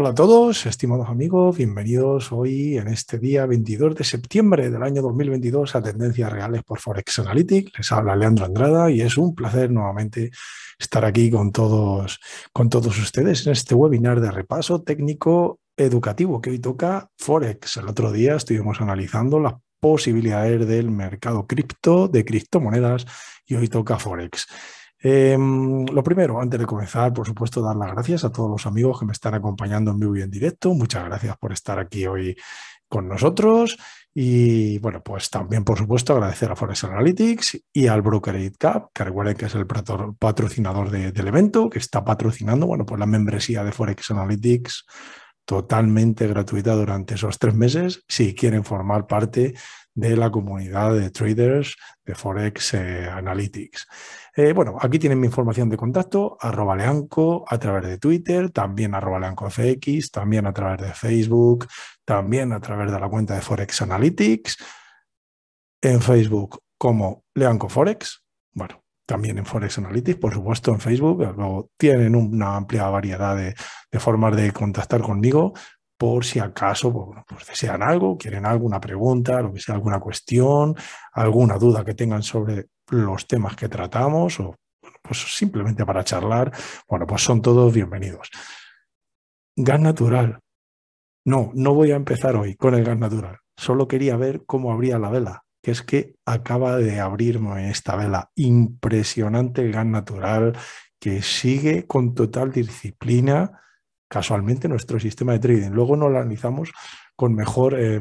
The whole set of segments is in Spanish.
Hola a todos, estimados amigos, bienvenidos hoy en este día 22 de septiembre del año 2022 a Tendencias Reales por Forex Analytics. Les habla Leandro Andrada y es un placer nuevamente estar aquí con todos, con todos ustedes en este webinar de repaso técnico educativo que hoy toca Forex. El otro día estuvimos analizando las posibilidades del mercado cripto, de criptomonedas y hoy toca Forex. Em, lo primero, antes de comenzar, por supuesto, dar las gracias a todos los amigos que me están acompañando en vivo y en directo. Muchas gracias por estar aquí hoy con nosotros. Y bueno, pues también, por supuesto, agradecer a Forex Analytics y al Broker Cup, que recuerden que es el patrocinador del evento, que está patrocinando, bueno, pues la membresía de Forex Analytics totalmente gratuita durante esos tres meses si quieren formar parte de la comunidad de traders de Forex eh, Analytics. Eh, bueno, aquí tienen mi información de contacto, arroba leanco a través de Twitter, también arroba leancofx, también a través de Facebook, también a través de la cuenta de Forex Analytics, en Facebook como Leanco Forex, bueno, también en Forex Analytics, por supuesto, en Facebook. Luego tienen una amplia variedad de, formas de contactar conmigo por si acaso pues desean algo, quieren alguna pregunta, lo que sea, alguna cuestión, alguna duda que tengan sobre los temas que tratamos o pues simplemente para charlar, bueno, pues son todos bienvenidos. Gas natural. No, no voy a empezar hoy con el gas natural. Solo quería ver cómo abría la vela, que es que acaba de abrirme esta vela. Impresionante el gas natural que sigue con total disciplina casualmente nuestro sistema de trading. Luego nos lo analizamos con mejor, eh,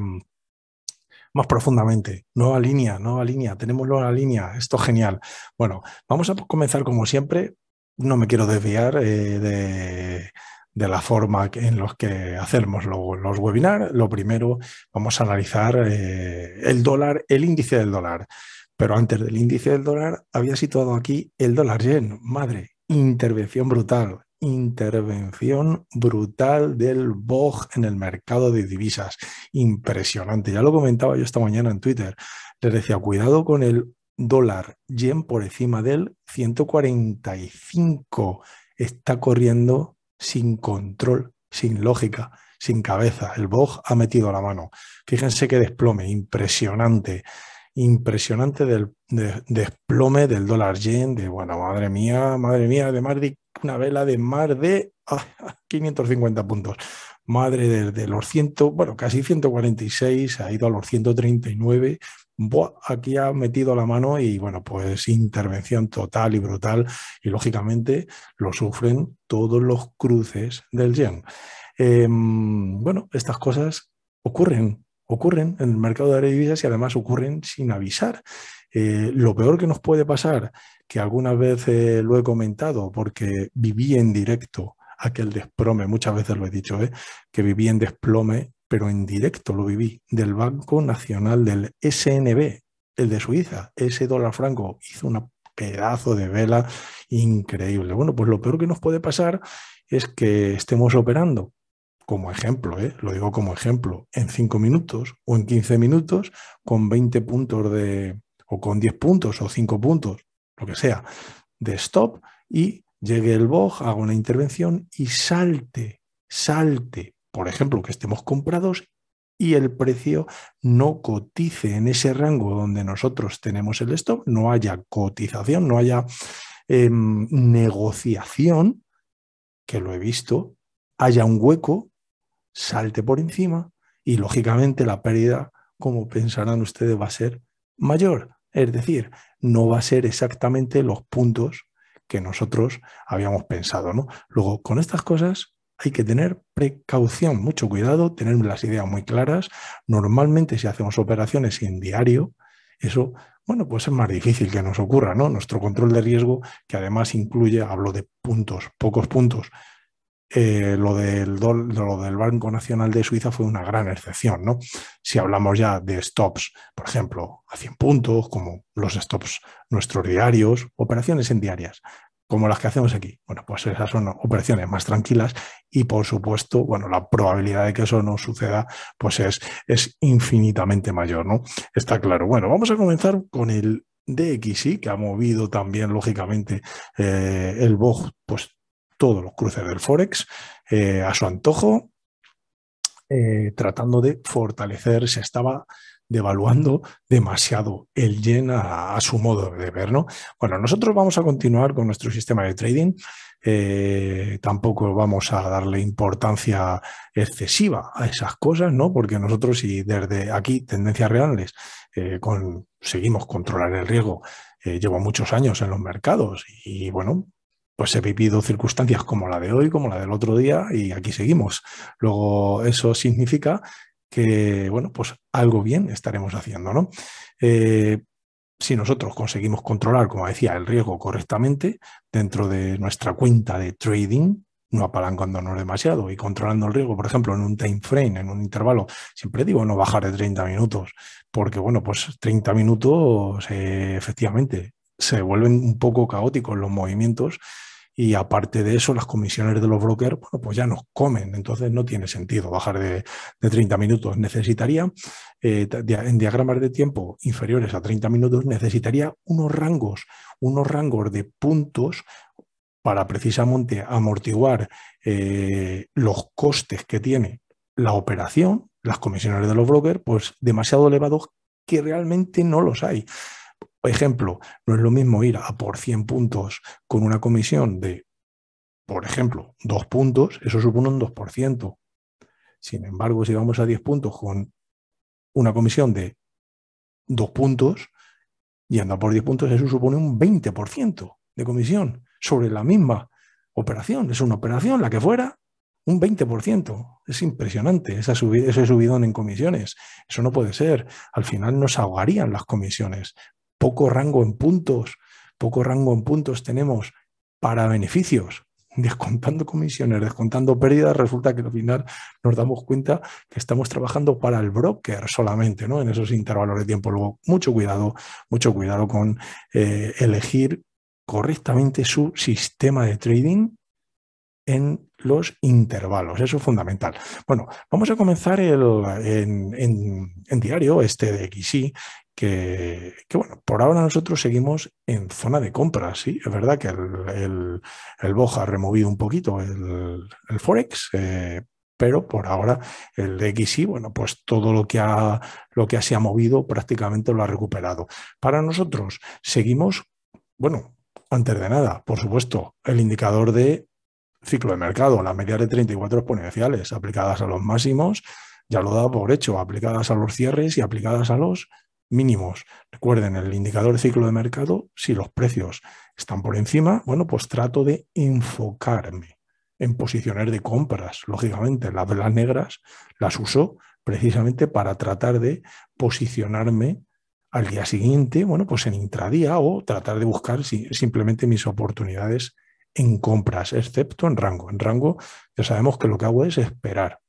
más profundamente. Nueva línea, nueva línea, tenemos nueva línea, esto genial. Bueno, vamos a comenzar como siempre. No me quiero desviar eh, de, de la forma en la que hacemos los webinars. Lo primero, vamos a analizar eh, el dólar, el índice del dólar. Pero antes del índice del dólar, había situado aquí el dólar yen. Madre, intervención brutal intervención brutal del BOG en el mercado de divisas. Impresionante. Ya lo comentaba yo esta mañana en Twitter. Les decía, cuidado con el dólar yen por encima del 145. Está corriendo sin control, sin lógica, sin cabeza. El BOG ha metido la mano. Fíjense qué desplome, impresionante. Impresionante del desplome del dólar yen, de bueno, madre mía, madre mía, de de una vela de mar de 550 ah, puntos. Madre de, los 100, bueno, casi 146, ha ido a los 139. aquí ha metido la mano y bueno, pues intervención total y brutal. Y lógicamente lo sufren todos los cruces del yen. Em, bueno, estas cosas ocurren, ocurren en el mercado de divisas y además ocurren sin avisar. Eh, lo peor que nos puede pasar que algunas veces lo he comentado porque viví en directo aquel desplome, muchas veces lo he dicho, ¿eh? que viví en desplome, pero en directo lo viví, del Banco Nacional, del SNB, el de Suiza, ese dólar franco hizo un pedazo de vela increíble. Bueno, pues lo peor que nos puede pasar es que estemos operando como ejemplo, ¿eh? lo digo como ejemplo, en cinco minutos o en 15 minutos, con 20 puntos de, o con 10 puntos o cinco puntos lo que sea, de stop y llegue el BOG, haga una intervención y salte, salte, por ejemplo, que estemos comprados y el precio no cotice en ese rango donde nosotros tenemos el stop, no haya cotización, no haya em, negociación, que lo he visto, haya un hueco, salte por encima y lógicamente la pérdida, como pensarán ustedes, va a ser mayor. Es decir, no va a ser exactamente los puntos que nosotros habíamos pensado. ¿no? Luego, con estas cosas hay que tener precaución, mucho cuidado, tener las ideas muy claras. Normalmente si hacemos operaciones en diario, eso, bueno, pues es más difícil que nos ocurra, ¿no? Nuestro control de riesgo, que además incluye, hablo de puntos, pocos puntos, eh, lo, del Banco Nacional de Suiza fue una gran excepción, ¿no? Si hablamos ya de stops, por ejemplo, a 100 puntos, como los stops nuestros diarios, operaciones en diarias, como las que hacemos aquí. Bueno, pues esas son operaciones más tranquilas y por supuesto, bueno, la probabilidad de que eso no suceda pues es, infinitamente mayor, ¿no? Está claro. Bueno, vamos a comenzar con el DXY, que ha movido también, lógicamente, eh, el BOG, pues todos los cruces del Forex eh, a su antojo, eh, tratando de fortalecer, se estaba devaluando demasiado el yen a, su modo de ver, ¿no? Bueno, nosotros vamos a continuar con nuestro sistema de trading. Eh, tampoco vamos a darle importancia excesiva a esas cosas, ¿no? Porque nosotros, y desde aquí, tendencias reales, eh, seguimos controlar el riesgo, llevo muchos años en los mercados y, bueno, pues he vivido circunstancias como la de hoy, como la del otro día, y aquí seguimos. Luego, eso significa que, bueno, pues algo bien estaremos haciendo, ¿no? Eh, si nosotros conseguimos controlar, como decía, el riesgo correctamente dentro de nuestra cuenta de trading, no apalancándonos demasiado y controlando el riesgo, por ejemplo, en un time frame, en un intervalo, siempre digo no bajar de 30 minutos, porque bueno, pues 30 minutos eh, efectivamente se vuelven un poco caóticos los movimientos y aparte de eso, las comisiones de los brokers, bueno, pues ya nos comen, entonces no tiene sentido bajar de, 30 minutos. Necesitaría, eh, en diagramas de tiempo inferiores a 30 minutos, necesitaría unos rangos, unos rangos de puntos para precisamente amortiguar eh, los costes que tiene la operación, las comisiones de los brokers, pues demasiado elevados que realmente no los hay. Por ejemplo, no es lo mismo ir a por 100 puntos con una comisión de, por ejemplo, 2 puntos, eso supone un 2%. Sin embargo, si vamos a 10 puntos con una comisión de 2 puntos y anda por 10 puntos, eso supone un 20% de comisión sobre la misma operación. Es una operación, la que fuera, un 20%. Es impresionante esa ese subidón en comisiones. Eso no puede ser. Al final nos ahogarían las comisiones poco rango en puntos, poco rango en puntos tenemos para beneficios, descontando comisiones, descontando pérdidas, resulta que al final nos damos cuenta que estamos trabajando para el broker solamente, ¿no? En esos intervalos de tiempo. Luego, mucho cuidado, mucho cuidado con eh, elegir correctamente su sistema de trading en los intervalos. Eso es fundamental. Bueno, vamos a comenzar el, en, en diario, este de XI, que, bueno, por ahora nosotros seguimos en zona de compra, sí, es verdad que el, el, Boja ha removido un poquito el, Forex, eh, pero por ahora el XY, bueno, pues todo lo que, ha, lo que se ha movido prácticamente lo ha recuperado. Para nosotros seguimos, bueno, antes de nada, por supuesto, el indicador de ciclo de mercado, la media de 34 exponenciales aplicadas a los máximos, ya lo da por hecho, aplicadas a los cierres y aplicadas a los mínimos. Recuerden, el indicador de ciclo de mercado, si los precios están por encima, bueno, pues trato de enfocarme en posicionar de compras. Lógicamente, las velas negras las uso precisamente para tratar de posicionarme al día siguiente, bueno, pues en intradía o tratar de buscar simplemente mis oportunidades en compras, excepto en rango. En rango ya sabemos que lo que hago es esperar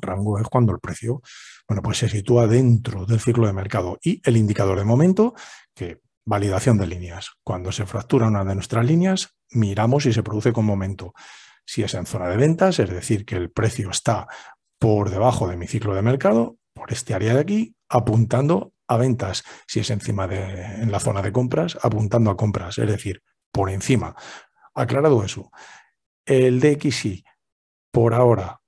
rango es cuando el precio bueno, pues se sitúa dentro del ciclo de mercado y el indicador de momento, que validación de líneas. Cuando se fractura una de nuestras líneas, miramos si se produce con momento. Si es en zona de ventas, es decir, que el precio está por debajo de mi ciclo de mercado, por este área de aquí, apuntando a ventas. Si es encima de en la zona de compras, apuntando a compras, es decir, por encima. Aclarado eso, el DXI por ahora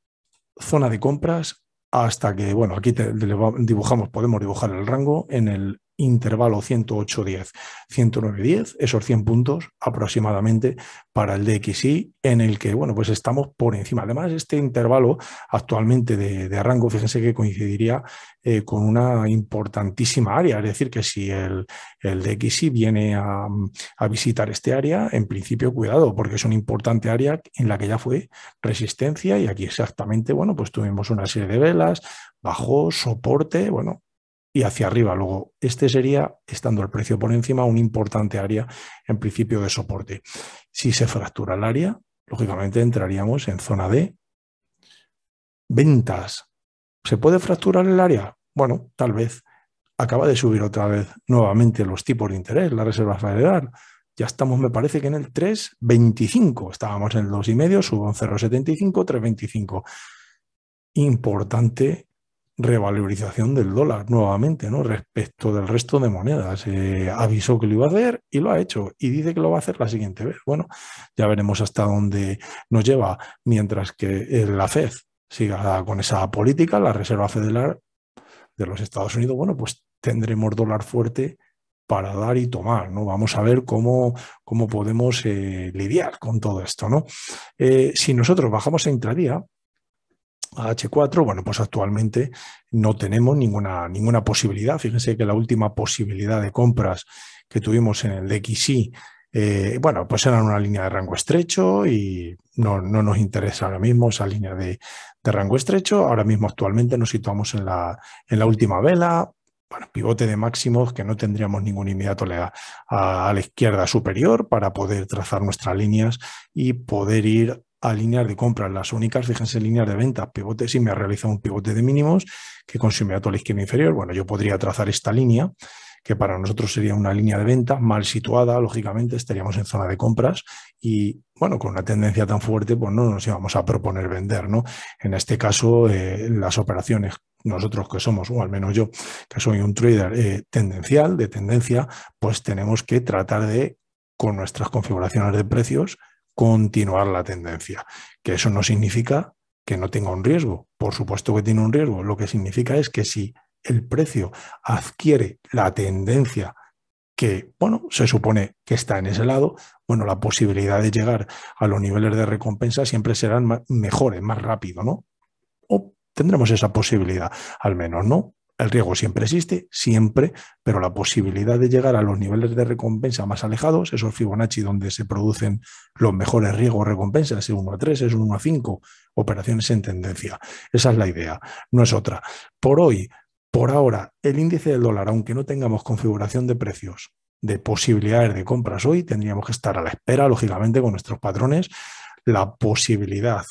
zona de compras hasta que, bueno, aquí te, dibujamos, podemos dibujar el rango en el intervalo 108-10, 109-10, esos 100 puntos aproximadamente para el DXI, en el que, bueno, pues estamos por encima. Además, este intervalo actualmente de, de rango, fíjense que coincidiría eh, con una importantísima área, es decir, que si el, el DXI viene a, visitar este área, en principio, cuidado, porque es una importante área en la que ya fue resistencia y aquí exactamente, bueno, pues tuvimos una serie de velas, bajo soporte, bueno, y hacia arriba. Luego, este sería, estando el precio por encima, un importante área en principio de soporte. Si se fractura el área, lógicamente entraríamos en zona de ventas. ¿Se puede fracturar el área? Bueno, tal vez. Acaba de subir otra vez nuevamente los tipos de interés, la Reserva Federal. Ya estamos, me parece que en el 3,25. Estábamos en el 2,5, subo en 0,75, 3,25. Importante revalorización del dólar nuevamente, ¿no? Respecto del resto de monedas. Eh, avisó que lo iba a hacer y lo ha hecho. Y dice que lo va a hacer la siguiente vez. Bueno, ya veremos hasta dónde nos lleva. Mientras que la FED siga con esa política, la Reserva Federal de los Estados Unidos, bueno, pues tendremos dólar fuerte para dar y tomar, ¿no? Vamos a ver cómo, cómo podemos eh, lidiar con todo esto, ¿no? Eh, si nosotros bajamos a intradía, H4, bueno, pues actualmente no tenemos ninguna, ninguna posibilidad. Fíjense que la última posibilidad de compras que tuvimos en el DXI, eh, bueno, pues era una línea de rango estrecho y no, nos interesa ahora mismo esa línea de, rango estrecho. Ahora mismo actualmente nos situamos en la, última vela, bueno, pivote de máximos que no tendríamos ningún inmediato a, a, la izquierda superior para poder trazar nuestras líneas y poder ir a de compras Las únicas, fíjense, líneas de ventas, pivote, si me ha realizado un pivote de mínimos que consume a toda la izquierda inferior, bueno, yo podría trazar esta línea, que para nosotros sería una línea de venta mal situada, lógicamente estaríamos en zona de compras y, bueno, con una tendencia tan fuerte, pues no nos íbamos a proponer vender, ¿no? En este caso, eh, las operaciones nosotros que somos, o al menos yo, que soy un trader eh, tendencial, de tendencia, pues tenemos que tratar de, con nuestras configuraciones de precios, continuar la tendencia. Que eso no significa que no tenga un riesgo. Por supuesto que tiene un riesgo. Lo que significa es que si el precio adquiere la tendencia que, bueno, se supone que está en ese lado, bueno, la posibilidad de llegar a los niveles de recompensa siempre serán mejores, más rápido, ¿no? O tendremos esa posibilidad, al menos, ¿no? El riesgo siempre existe, siempre, pero la posibilidad de llegar a los niveles de recompensa más alejados, esos Fibonacci donde se producen los mejores riesgos recompensas, es 1 a 3, es 1 a 5, operaciones en tendencia. Esa es la idea, no es otra. Por hoy, por ahora, el índice del dólar, aunque no tengamos configuración de precios, de posibilidades de compras hoy, tendríamos que estar a la espera, lógicamente, con nuestros patrones. La posibilidad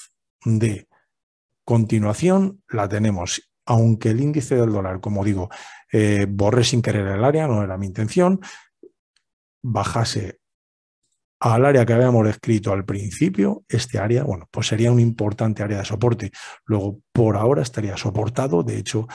de continuación la tenemos aunque el índice del dólar, como digo, eh, borré sin querer el área, no era mi intención, bajase al área que habíamos descrito al principio, este área, bueno, pues sería un importante área de soporte. Luego, por ahora estaría soportado. De hecho,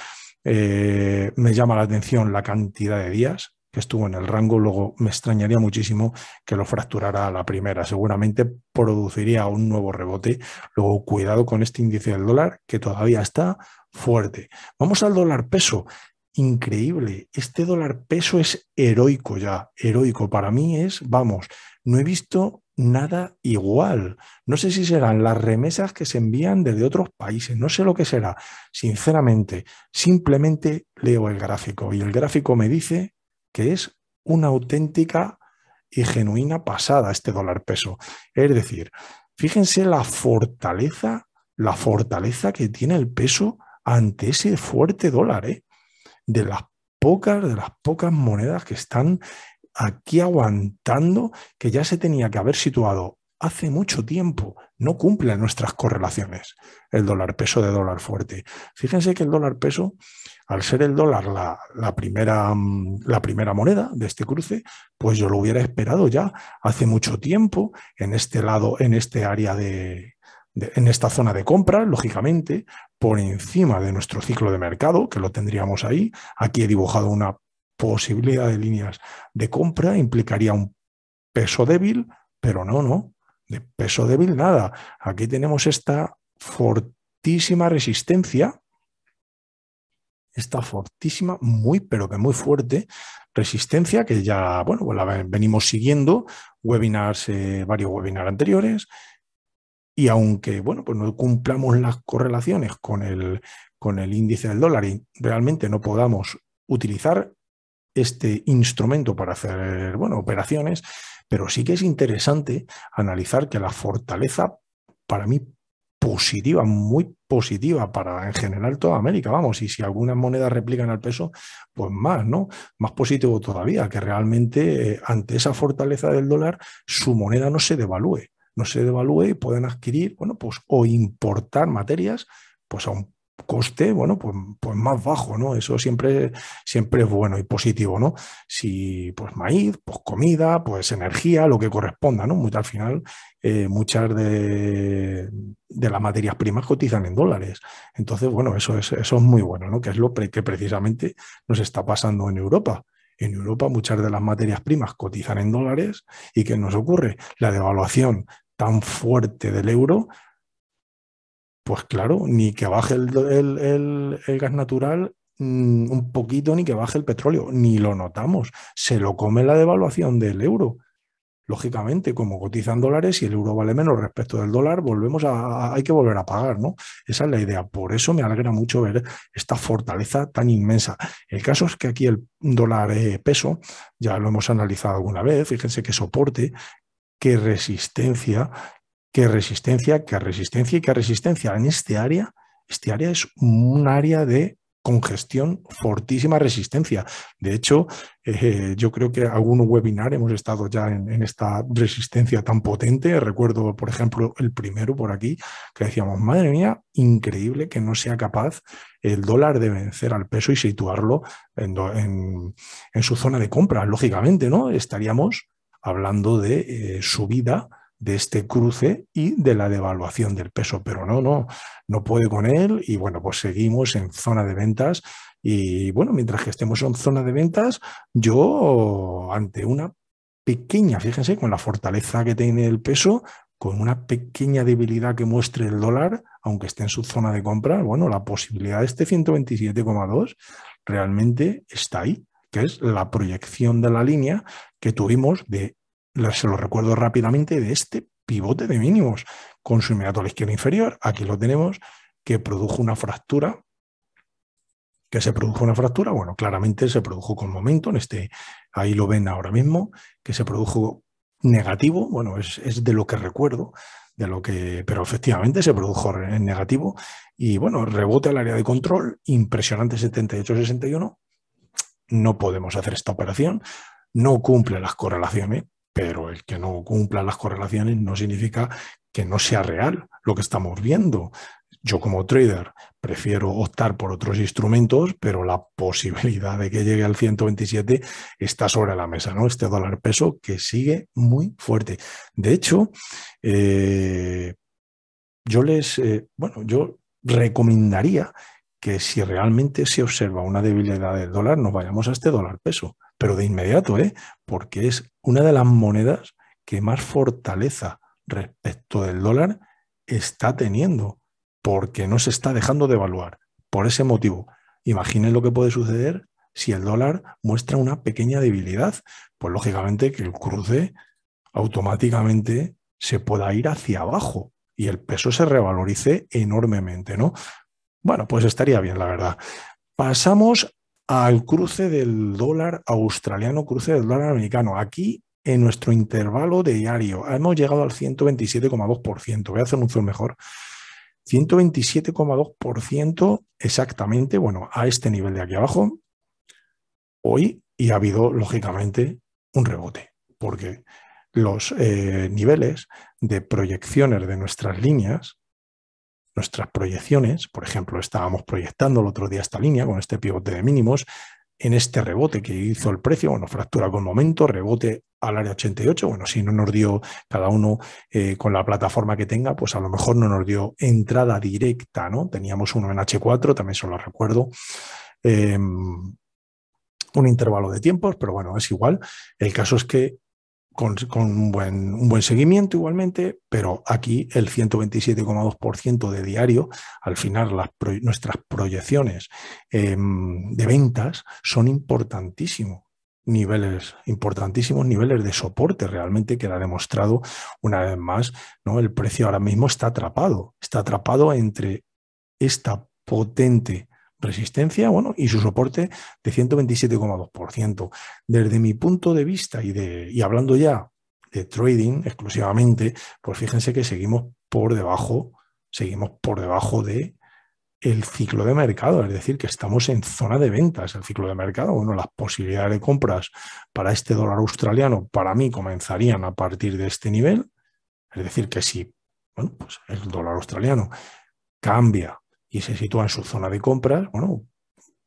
eh, me llama la atención la cantidad de días que estuvo en el rango. Luego, me extrañaría muchísimo que lo fracturara a la primera. Seguramente produciría un nuevo rebote. Luego, cuidado con este índice del dólar, que todavía está fuerte. Vamos al dólar peso. Increíble. Este dólar peso es heroico ya, heroico. Para mí es, vamos, no he visto nada igual. No sé si serán las remesas que se envían desde otros países, no sé lo que será. Sinceramente, simplemente leo el gráfico y el gráfico me dice que es una auténtica y genuina pasada este dólar peso. Es decir, fíjense la fortaleza, la fortaleza que tiene el peso ante ese fuerte dólar, ¿eh? de las pocas, de las pocas monedas que están aquí aguantando, que ya se tenía que haber situado hace mucho tiempo, no cumple nuestras correlaciones el dólar peso de dólar fuerte. Fíjense que el dólar peso, al ser el dólar la, primera, mm, la primera moneda de este cruce, pues yo lo hubiera esperado ya hace mucho tiempo en este lado, en este área de, en esta zona de compra, lógicamente, por encima de nuestro ciclo de mercado, que lo tendríamos ahí. Aquí he dibujado una posibilidad de líneas de compra, implicaría un peso débil, pero no, no, de peso débil nada. Aquí tenemos esta fortísima resistencia, esta fortísima, muy, pero que muy fuerte resistencia que ya, bueno, la venimos siguiendo, webinars, eh, varios webinars anteriores, y aunque, bueno, pues no cumplamos las correlaciones con el, con el índice del dólar y realmente no podamos utilizar este instrumento para hacer, bueno, operaciones, pero sí que es interesante analizar que la fortaleza, para mí, positiva, muy positiva para en general toda América, vamos, y si algunas monedas replican al peso, pues más, ¿no? Más positivo todavía, que realmente eh, ante esa fortaleza del dólar su moneda no se devalúe no se devalúe y pueden adquirir, bueno, pues o importar materias, pues a un coste, bueno, pues, pues, más bajo, ¿no? Eso siempre, siempre es bueno y positivo, ¿no? Si, pues maíz, pues comida, pues energía, lo que corresponda, ¿no? al final, eh, muchas de, las materias primas cotizan en dólares. Entonces, bueno, eso es, eso es muy bueno, Que es lo que precisamente nos está pasando en Europa. En Europa muchas de las materias primas cotizan en dólares y ¿qué nos ocurre? La devaluación tan fuerte del euro, pues claro, ni que baje el, gas natural mm, un poquito, ni que baje el petróleo, ni lo notamos. Se lo come la devaluación del euro. Lógicamente, como cotizan dólares, y el euro vale menos respecto del dólar, volvemos a, hay que volver a pagar, ¿no? Esa es la idea. Por eso me alegra mucho ver esta fortaleza tan inmensa. El caso es que aquí el dólar eh, peso, ya lo hemos analizado alguna vez, fíjense qué soporte, qué resistencia, qué resistencia, qué resistencia y qué resistencia. En este área, este área es un área de congestión, fortísima resistencia. De hecho, eh, yo creo que algún webinar hemos estado ya en, esta resistencia tan potente. Recuerdo, por ejemplo, el primero por aquí, que decíamos, madre mía, increíble que no sea capaz el dólar de vencer al peso y situarlo en su zona de compra. Lógicamente, ¿no? Estaríamos hablando de eh, subida de este cruce y de la devaluación del peso, pero no, no, no puede con él y bueno, pues seguimos en zona de ventas y bueno, mientras que estemos en zona de ventas, yo ante una pequeña, fíjense, con la fortaleza que tiene el peso, con una pequeña debilidad que muestre el dólar, aunque esté en su zona de compra, bueno, la posibilidad de este 127,2 realmente está ahí que es la proyección de la línea que tuvimos de, se lo recuerdo rápidamente, de este pivote de mínimos con su inmediato a la izquierda inferior, aquí lo tenemos, que produjo una fractura, que se produjo una fractura, bueno, claramente se produjo con momento, en este, ahí lo ven ahora mismo, que se produjo negativo, bueno, es, es de lo que recuerdo, de lo que, pero efectivamente se produjo en negativo y bueno, rebote al área de control, impresionante 78-61, no podemos hacer esta operación, no cumple las correlaciones, pero el que no cumpla las correlaciones no significa que no sea real lo que estamos viendo. Yo como trader prefiero optar por otros instrumentos, pero la posibilidad de que llegue al 127 está sobre la mesa, ¿no? Este dólar peso que sigue muy fuerte. De hecho, eh, yo les, eh, bueno, yo recomendaría que si realmente se observa una debilidad del dólar, nos vayamos a este dólar peso, pero de inmediato, ¿eh? porque es una de las monedas que más fortaleza respecto del dólar está teniendo, porque no se está dejando de evaluar. Por ese motivo, imaginen lo que puede suceder si el dólar muestra una pequeña debilidad, pues lógicamente que el cruce automáticamente se pueda ir hacia abajo y el peso se revalorice enormemente, ¿no? Bueno, pues estaría bien, la verdad. Pasamos al cruce del dólar australiano, cruce del dólar americano. Aquí, en nuestro intervalo diario, hemos llegado al 127,2%. Voy a hacer un zoom mejor. 127,2% exactamente, bueno, a este nivel de aquí abajo, hoy, y ha habido, lógicamente, un rebote, porque los eh, niveles de proyecciones de nuestras líneas nuestras proyecciones, por ejemplo, estábamos proyectando el otro día esta línea con este pivote de mínimos, en este rebote que hizo el precio, bueno, fractura con momento, rebote al área 88, bueno, si no nos dio cada uno eh, con la plataforma que tenga, pues a lo mejor no nos dio entrada directa, ¿no? Teníamos uno en H4, también solo recuerdo. Em, un intervalo de tiempos, pero bueno, es igual. El caso es que con, un, buen, un, buen, seguimiento igualmente, pero aquí el 127,2% de diario, al final nuestras proyecciones em, de ventas son importantísimos niveles, importantísimos niveles de soporte realmente que ha demostrado una vez más, ¿no? El precio ahora mismo está atrapado, está atrapado entre esta potente resistencia bueno, y su soporte de 127,2%. Desde mi punto de vista y, de, hablando ya de trading exclusivamente, pues fíjense que seguimos por debajo, seguimos por debajo de el ciclo de mercado, es decir, que estamos en zona de ventas, el ciclo de mercado, bueno, las posibilidades de compras para este dólar australiano para mí comenzarían a partir de este nivel, es decir, que si bueno, pues el dólar australiano cambia y se sitúa en su zona de compras, bueno,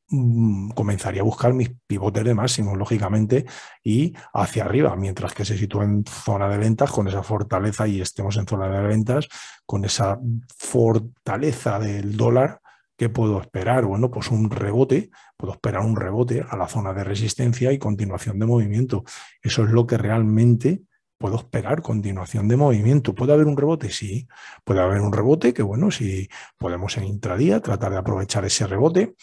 mm, comenzaría a buscar mis pivotes de máximo, lógicamente, y hacia arriba, mientras que se sitúa en zona de ventas con esa fortaleza y estemos en zona de ventas con esa fortaleza del dólar, ¿qué puedo esperar? Bueno, pues un rebote, puedo esperar un rebote a la zona de resistencia y continuación de movimiento. Eso es lo que realmente puedo esperar continuación de movimiento. ¿Puede haber un rebote? Sí, puede haber un rebote que, bueno, si podemos en intradía tratar de aprovechar ese rebote.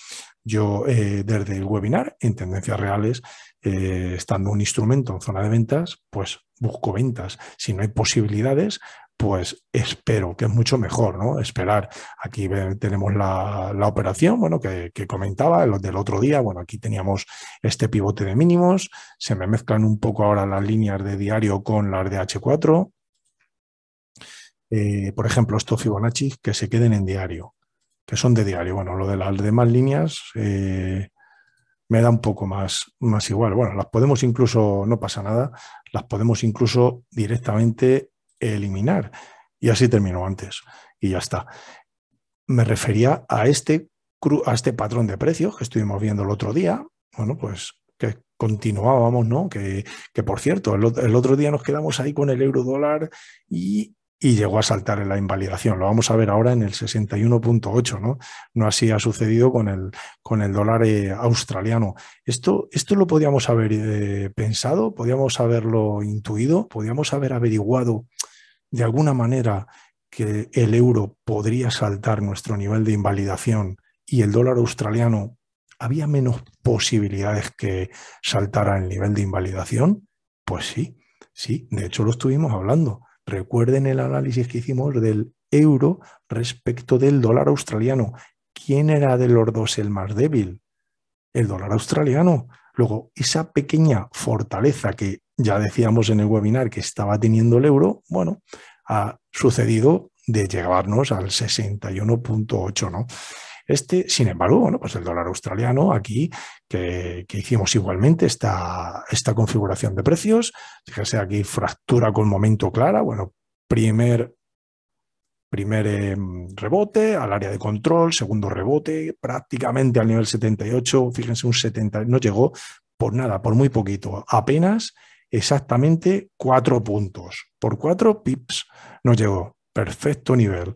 Yo eh, desde el webinar en tendencias reales, eh, estando un instrumento en zona de ventas, pues busco ventas. Si no hay posibilidades, pues espero, que es mucho mejor, ¿no? Esperar. Aquí tenemos la, operación, bueno, que, que, comentaba, los del otro día, bueno, aquí teníamos este pivote de mínimos, se me mezclan un poco ahora las líneas de diario con las de H4. Eh, por ejemplo, estos Fibonacci que se queden en diario, que son de diario. Bueno, lo de las demás líneas eh, me da un poco más, más igual. Bueno, las podemos incluso, no pasa nada, las podemos incluso directamente eliminar. Y así terminó antes. Y ya está. Me refería a este, a este patrón de precios que estuvimos viendo el otro día. Bueno, pues que continuábamos, ¿no? Que, que por cierto, el, otro día nos quedamos ahí con el euro dólar y, llegó a saltar en la invalidación. Lo vamos a ver ahora en el 61.8, ¿no? No así ha sucedido con el, con el dólar eh, australiano. Esto, esto lo podíamos haber eh, pensado, podíamos haberlo intuido, podíamos haber averiguado de alguna manera que el euro podría saltar nuestro nivel de invalidación y el dólar australiano había menos posibilidades que saltara el nivel de invalidación? Pues sí, sí, de hecho lo estuvimos hablando. Recuerden el análisis que hicimos del euro respecto del dólar australiano. ¿Quién era de los dos el más débil? El dólar australiano. Luego, esa pequeña fortaleza que ya decíamos en el webinar que estaba teniendo el euro, bueno, ha sucedido de llevarnos al 61.8, ¿no? Este, sin embargo, bueno, pues el dólar australiano aquí, que, hicimos igualmente esta, esta, configuración de precios, fíjense aquí fractura con momento clara, bueno, primer, primer em, rebote al área de control, segundo rebote prácticamente al nivel 78, fíjense un 70, no llegó por nada, por muy poquito, apenas exactamente cuatro puntos. Por cuatro pips nos llegó. Perfecto nivel.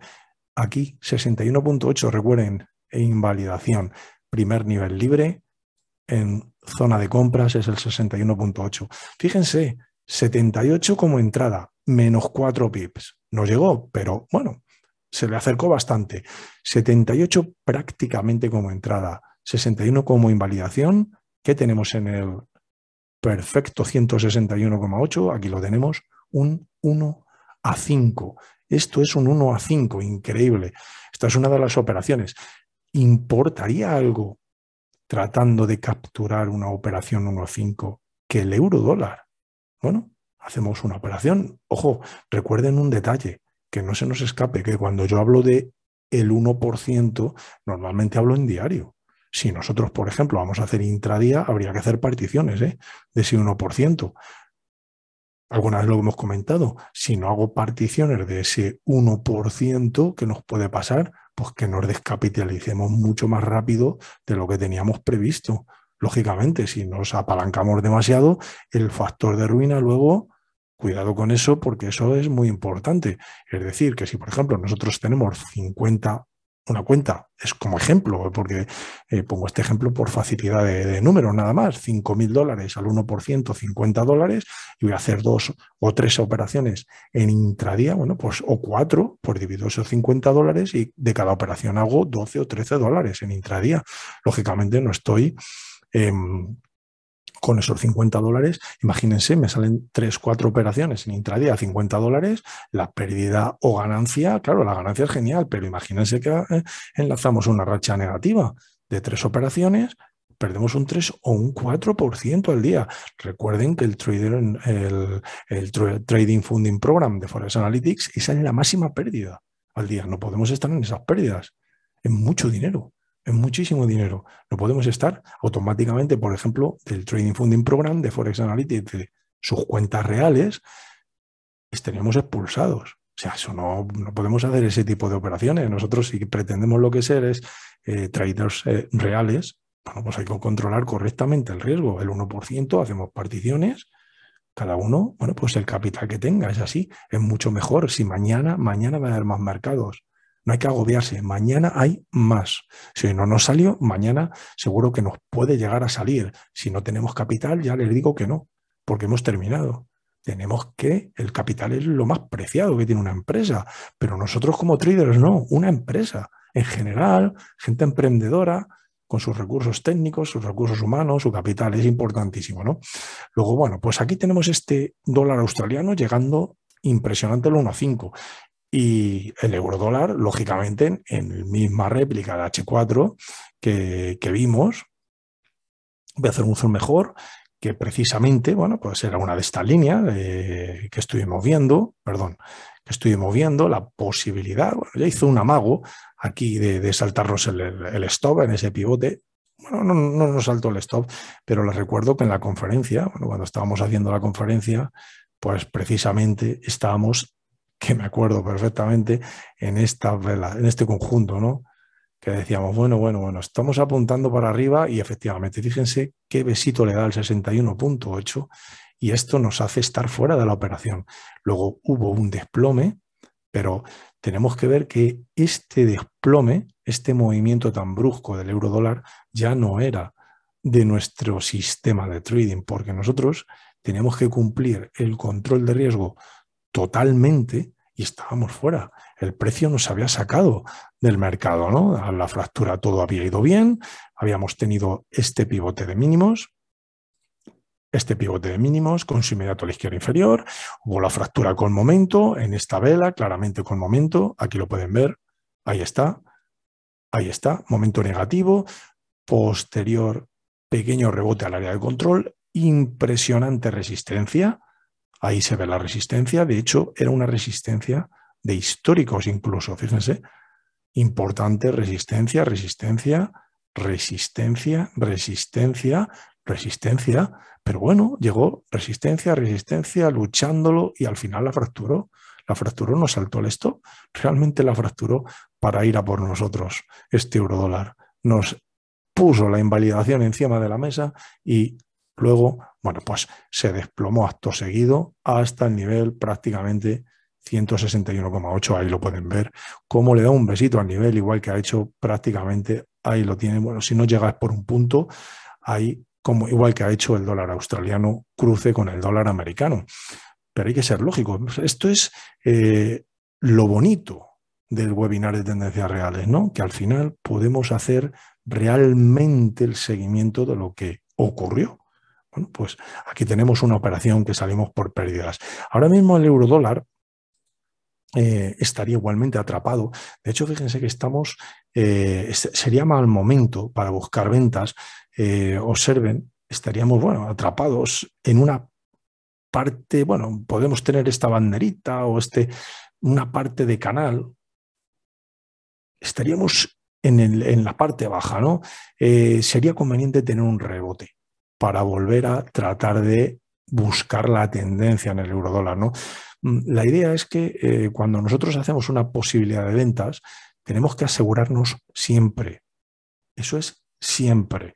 Aquí 61.8, recuerden, e invalidación. Primer nivel libre. En zona de compras es el 61.8. Fíjense, 78 como entrada, menos cuatro pips. No llegó, pero bueno, se le acercó bastante. 78 prácticamente como entrada, 61 como invalidación. ¿Qué tenemos en el Perfecto 161,8, aquí lo tenemos, un 1 a 5. Esto es un 1 a 5, increíble. Esta es una de las operaciones. ¿Importaría algo tratando de capturar una operación 1 a 5 que el euro dólar? Bueno, hacemos una operación. Ojo, recuerden un detalle, que no se nos escape, que cuando yo hablo de el 1%, normalmente hablo en diario. Si nosotros, por ejemplo, vamos a hacer intradía, habría que hacer particiones ¿eh? de ese 1%. Algunas lo hemos comentado. Si no hago particiones de ese 1% que nos puede pasar, pues que nos descapitalicemos mucho más rápido de lo que teníamos previsto. Lógicamente, si nos apalancamos demasiado, el factor de ruina luego cuidado con eso porque eso es muy importante. Es decir, que si por ejemplo nosotros tenemos 50 una cuenta. Es como ejemplo, porque eh, pongo este ejemplo por facilidad de, número, nada más. 5.000 dólares al 1%, 50 dólares, y voy a hacer dos o tres operaciones en intradía, bueno, pues o cuatro, por pues divido esos 50 dólares y de cada operación hago 12 o 13 dólares en intradía. Lógicamente no estoy... Em, con esos 50 dólares, imagínense, me salen 3, 4 operaciones en intradía a 50 dólares, la pérdida o ganancia, claro, la ganancia es genial, pero imagínense que eh, enlazamos una racha negativa de tres operaciones, perdemos un 3 o un 4% al día. Recuerden que el, trader, el, Trading Funding Program de Forex Analytics es la máxima pérdida al día. No podemos estar en esas pérdidas, es mucho dinero. Es muchísimo dinero. No podemos estar automáticamente, por ejemplo, del Trading Funding Program de Forex Analytics, de sus cuentas reales, estaríamos expulsados. O sea, eso no, no, podemos hacer ese tipo de operaciones. Nosotros, si pretendemos lo que ser es eh, traders eh, reales, bueno, pues hay que controlar correctamente el riesgo. El 1%, hacemos particiones, cada uno, bueno, pues el capital que tenga, es así. Es mucho mejor si mañana, mañana va a haber más mercados. No hay que agobiarse, mañana hay más. Si no nos salió, mañana seguro que nos puede llegar a salir. Si no tenemos capital, ya les digo que no, porque hemos terminado. Tenemos que, el capital es lo más preciado que tiene una empresa, pero nosotros como traders no, una empresa en general, gente emprendedora, con sus recursos técnicos, sus recursos humanos, su capital, es importantísimo, ¿no? Luego, bueno, pues aquí tenemos este dólar australiano llegando impresionante al 1,5 y el eurodólar, lógicamente, en misma réplica de H4 que, vimos, voy a hacer un zoom mejor, que precisamente, bueno, pues era una de estas líneas eh, que estuvimos viendo, perdón, que estuvimos viendo, la posibilidad, bueno, ya hizo un amago aquí de, de saltarnos el, stop en ese pivote. Bueno, no, no nos saltó el stop, pero les recuerdo que en la conferencia, bueno, cuando estábamos haciendo la conferencia, pues precisamente estábamos que me acuerdo perfectamente en, esta, en este conjunto, ¿no? Que decíamos, bueno, bueno, bueno, estamos apuntando para arriba y efectivamente, fíjense qué besito le da el 61.8 y esto nos hace estar fuera de la operación. Luego hubo un desplome, pero tenemos que ver que este desplome, este movimiento tan brusco del euro dólar, ya no era de nuestro sistema de trading, porque nosotros tenemos que cumplir el control de riesgo totalmente y estábamos fuera. El precio nos había sacado del mercado, ¿no? la fractura todo había ido bien, habíamos tenido este pivote de mínimos, este pivote de mínimos con su inmediato a la izquierda inferior, hubo la fractura con momento en esta vela, claramente con momento, aquí lo pueden ver, ahí está, ahí está, momento negativo, posterior pequeño rebote al área de control, impresionante resistencia, Ahí se ve la resistencia, de hecho era una resistencia de históricos incluso, fíjense, importante resistencia, resistencia, resistencia, resistencia, resistencia, pero bueno, llegó resistencia, resistencia, luchándolo y al final la fracturó. La fracturó, no saltó el esto, realmente la fracturó para ir a por nosotros este eurodólar. Nos puso la invalidación encima de la mesa y Luego, bueno, pues se desplomó acto seguido hasta el nivel prácticamente 161,8. Ahí lo pueden ver. Cómo le da un besito al nivel, igual que ha hecho prácticamente. Ahí lo tiene. Bueno, si no llegas por un punto, ahí, como igual que ha hecho el dólar australiano, cruce con el dólar americano. Pero hay que ser lógico. Esto es eh, lo bonito del webinar de tendencias reales, ¿no? Que al final podemos hacer realmente el seguimiento de lo que ocurrió pues aquí tenemos una operación que salimos por pérdidas. Ahora mismo el euro dólar eh, estaría igualmente atrapado. De hecho, fíjense que estamos, eh, sería mal momento para buscar ventas. Eh, observen, estaríamos, bueno, atrapados en una parte, bueno, podemos tener esta banderita o este, una parte de canal. Estaríamos en, en la parte baja, ¿no? sería conveniente tener un rebote para volver a tratar de buscar la tendencia en el eurodólar. ¿no? Mm, la idea es que eh, cuando nosotros hacemos una posibilidad de ventas, tenemos que asegurarnos siempre, eso es siempre,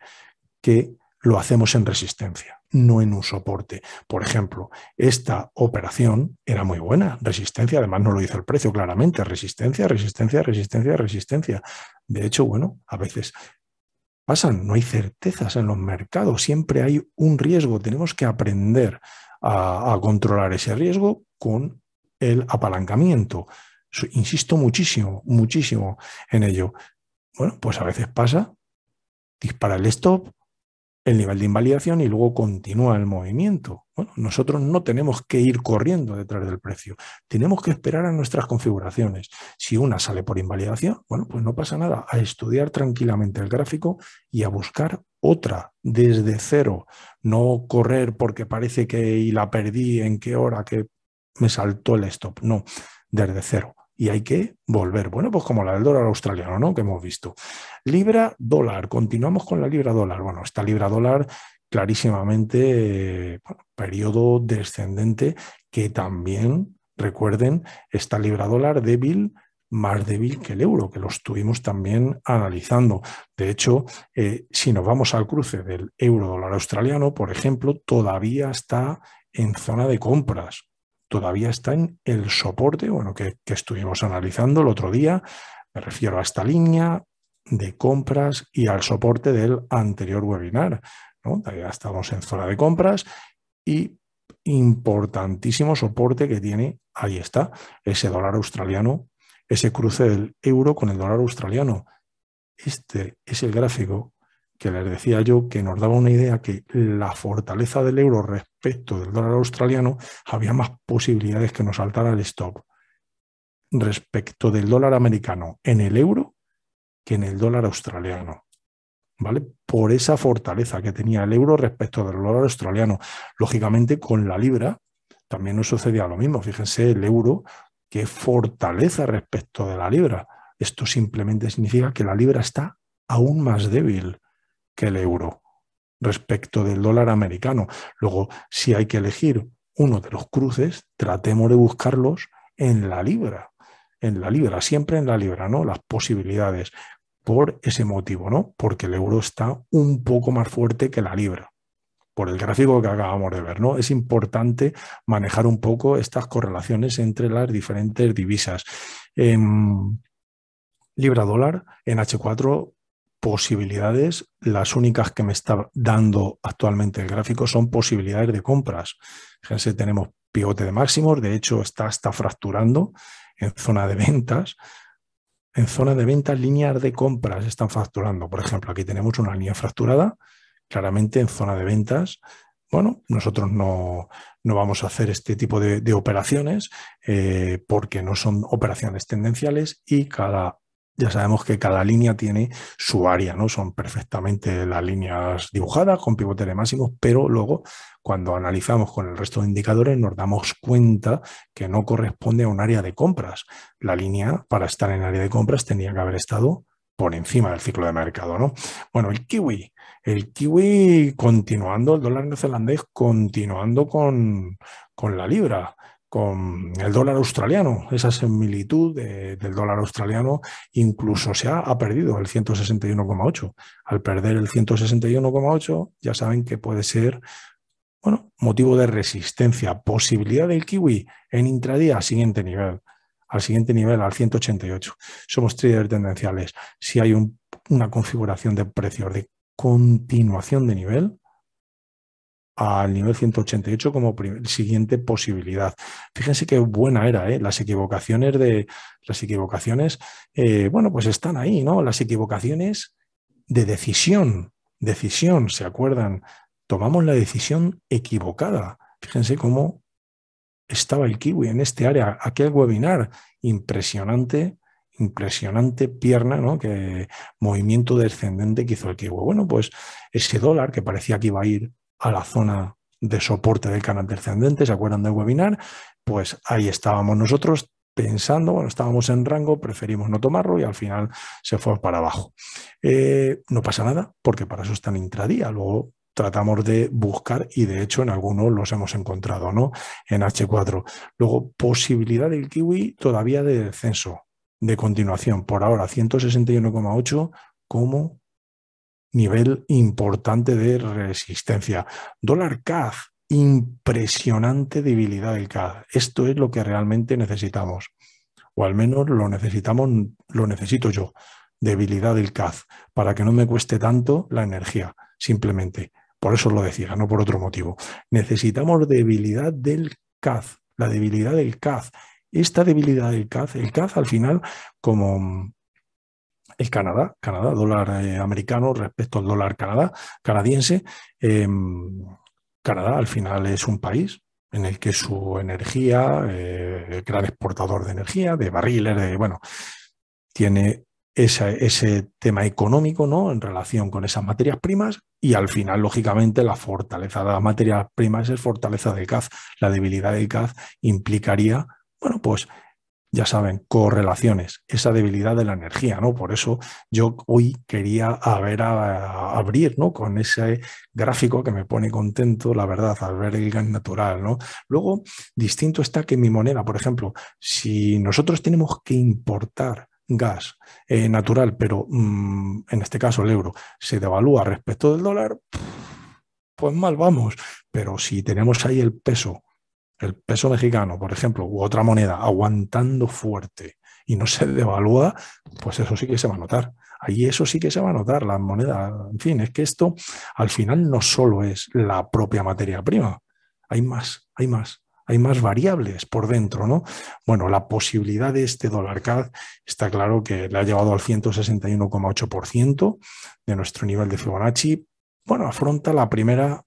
que lo hacemos en resistencia, no en un soporte. Por ejemplo, esta operación era muy buena, resistencia, además no lo dice el precio claramente, resistencia, resistencia, resistencia, resistencia. De hecho, bueno, a veces pasan, no hay certezas en los mercados, siempre hay un riesgo, tenemos que aprender a, controlar ese riesgo con el apalancamiento. Insisto muchísimo, muchísimo en ello. Bueno, pues a veces pasa, dispara el stop, el nivel de invalidación y luego continúa el movimiento. Bueno, nosotros no tenemos que ir corriendo detrás del precio, tenemos que esperar a nuestras configuraciones. Si una sale por invalidación, bueno, pues no pasa nada, a estudiar tranquilamente el gráfico y a buscar otra desde cero, no correr porque parece que y la perdí en qué hora que me saltó el stop, no, desde cero. Y hay que volver. Bueno, pues como la del dólar australiano, ¿no? Que hemos visto. Libra dólar. Continuamos con la libra dólar. Bueno, esta libra dólar clarísimamente eh, periodo descendente que también, recuerden, está libra dólar débil más débil que el euro, que lo estuvimos también analizando. De hecho, eh, si nos vamos al cruce del euro dólar australiano, por ejemplo, todavía está en zona de compras, todavía está en el soporte, bueno, que, que estuvimos analizando el otro día, me refiero a esta línea de compras y al soporte del anterior webinar. Ya estamos en zona de compras y importantísimo soporte que tiene, ahí está, ese dólar australiano, ese cruce del euro con el dólar australiano. Este es el gráfico que les decía yo que nos daba una idea que la fortaleza del euro respecto del dólar australiano había más posibilidades que nos saltara el stop respecto del dólar americano en el euro que en el dólar australiano. Por esa fortaleza que tenía el euro respecto del dólar australiano. Lógicamente, con la libra también nos sucedía lo mismo. Fíjense el euro, qué fortaleza respecto de la libra. Esto simplemente significa que la libra está aún más débil que el euro respecto del dólar americano. Luego, si hay que elegir uno de los cruces, tratemos de buscarlos en la libra, en la libra, siempre en la libra, ¿no? Las posibilidades por ese motivo, ¿no? Porque el euro está un poco más fuerte que la libra, por el gráfico que acabamos de ver, ¿no? Es importante manejar un poco estas correlaciones entre las diferentes divisas. libra dólar, en H4 posibilidades, las únicas que me está dando actualmente el gráfico son posibilidades de compras. Fíjense, tenemos pivote de máximos, de hecho está fracturando en zona de ventas, en zona de ventas, líneas de compras están facturando. Por ejemplo, aquí tenemos una línea fracturada, claramente en zona de ventas. Bueno, nosotros no, no vamos a hacer este tipo de, operaciones eh, porque no son operaciones tendenciales y cada ya sabemos que cada línea tiene su área, ¿no? Son perfectamente las líneas dibujadas con pivotes máximos, pero luego cuando analizamos con el resto de indicadores nos damos cuenta que no corresponde a un área de compras. La línea para estar en área de compras tenía que haber estado por encima del ciclo de mercado, ¿no? Bueno, el kiwi, el kiwi continuando, el dólar neozelandés continuando con, con la libra con el dólar australiano, esa similitud del dólar australiano incluso se ha, perdido el 161,8. Al perder el 161,8 ya saben que puede ser bueno, motivo de resistencia, posibilidad del kiwi en intradía al siguiente nivel, al siguiente nivel, al 188. Somos traders tendenciales. Si hay una configuración de precios de continuación de nivel, al nivel 188 como siguiente posibilidad. Fíjense qué buena era, ¿eh? las equivocaciones de las equivocaciones, eh, bueno, pues están ahí, ¿no? Las equivocaciones de decisión, decisión, ¿se acuerdan? Tomamos la decisión equivocada. Fíjense cómo estaba el kiwi en este área, aquel webinar impresionante, impresionante pierna, ¿no? Que movimiento descendente que hizo el kiwi. Bueno, pues ese dólar que parecía que iba a ir a la zona de soporte del canal descendente, ¿se acuerdan del webinar? Pues ahí estábamos nosotros pensando, bueno, estábamos en rango, preferimos no tomarlo y al final se fue para abajo. Eh, no pasa nada, porque para eso están intradía, luego tratamos de buscar y de hecho en algunos los hemos encontrado, ¿no? En H4. Luego, posibilidad del kiwi todavía de descenso, de continuación, por ahora 161,8 como nivel importante de resistencia. Dólar CAD, impresionante debilidad del CAD. Esto es lo que realmente necesitamos, o al menos lo necesitamos, lo necesito yo, debilidad del CAD, para que no me cueste tanto la energía, simplemente. Por eso lo decía, no por otro motivo. Necesitamos debilidad del CAD, la debilidad del CAD. Esta debilidad del CAD, el CAD al final, como es Canadá, Canadá, dólar eh, americano respecto al dólar canadiense. Em, Canadá al final es un país en el que su energía, eh, gran exportador de energía, de barriles, bueno, tiene ese tema económico ¿no? en relación con esas materias primas y al final, lógicamente, la fortaleza de las materias primas es fortaleza del gas. La debilidad del gas implicaría, bueno, pues ya saben, correlaciones, esa debilidad de la energía, ¿no? Por eso yo hoy quería abrir, ¿no? Con ese gráfico que me pone contento, la verdad, al ver el gas natural, ¿no? Luego, distinto está que mi moneda, por ejemplo, si nosotros tenemos que importar gas eh, natural, pero mm, en este caso el euro se devalúa respecto del dólar, pues mal vamos. Pero si tenemos ahí el peso el peso mexicano, por ejemplo, u otra moneda aguantando fuerte y no se devalúa, pues eso sí que se va a notar. Ahí eso sí que se va a notar, la moneda. En fin, es que esto al final no solo es la propia materia prima, hay más, hay más. Hay más variables por dentro, ¿no? Bueno, la posibilidad de este dólar CAD está claro que le ha llevado al 161,8% de nuestro nivel de Fibonacci. Bueno, afronta la primera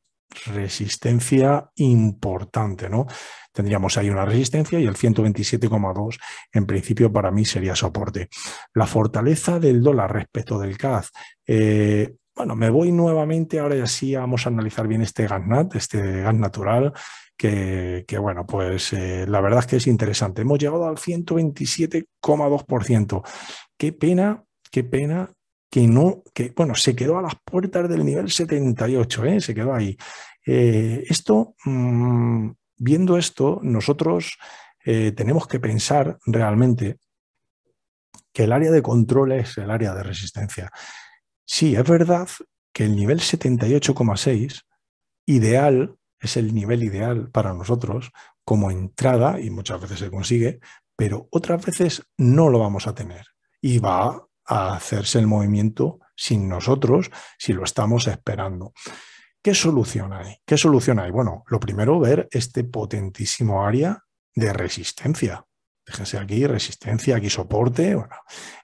resistencia importante, ¿no? Tendríamos ahí una resistencia y el 127,2 en principio para mí sería soporte. La fortaleza del dólar respecto del CAD. Eh, bueno, me voy nuevamente, ahora ya sí vamos a analizar bien este gas este gas natural, que, bueno, pues eh, la verdad es que es interesante. Hemos llegado al 127,2%. Qué pena, qué pena que no, que bueno, se quedó a las puertas del nivel 78, ¿eh? se quedó ahí. Eh, esto, mm, viendo esto, nosotros eh, tenemos que pensar realmente que el área de control es el área de resistencia. Sí, es verdad que el nivel 78,6 ideal es el nivel ideal para nosotros como entrada y muchas veces se consigue, pero otras veces no lo vamos a tener y va a hacerse el movimiento sin nosotros si lo estamos esperando. ¿Qué solución hay? ¿Qué solución hay? Bueno, lo primero, ver este potentísimo área de resistencia. Déjense aquí, resistencia, aquí soporte,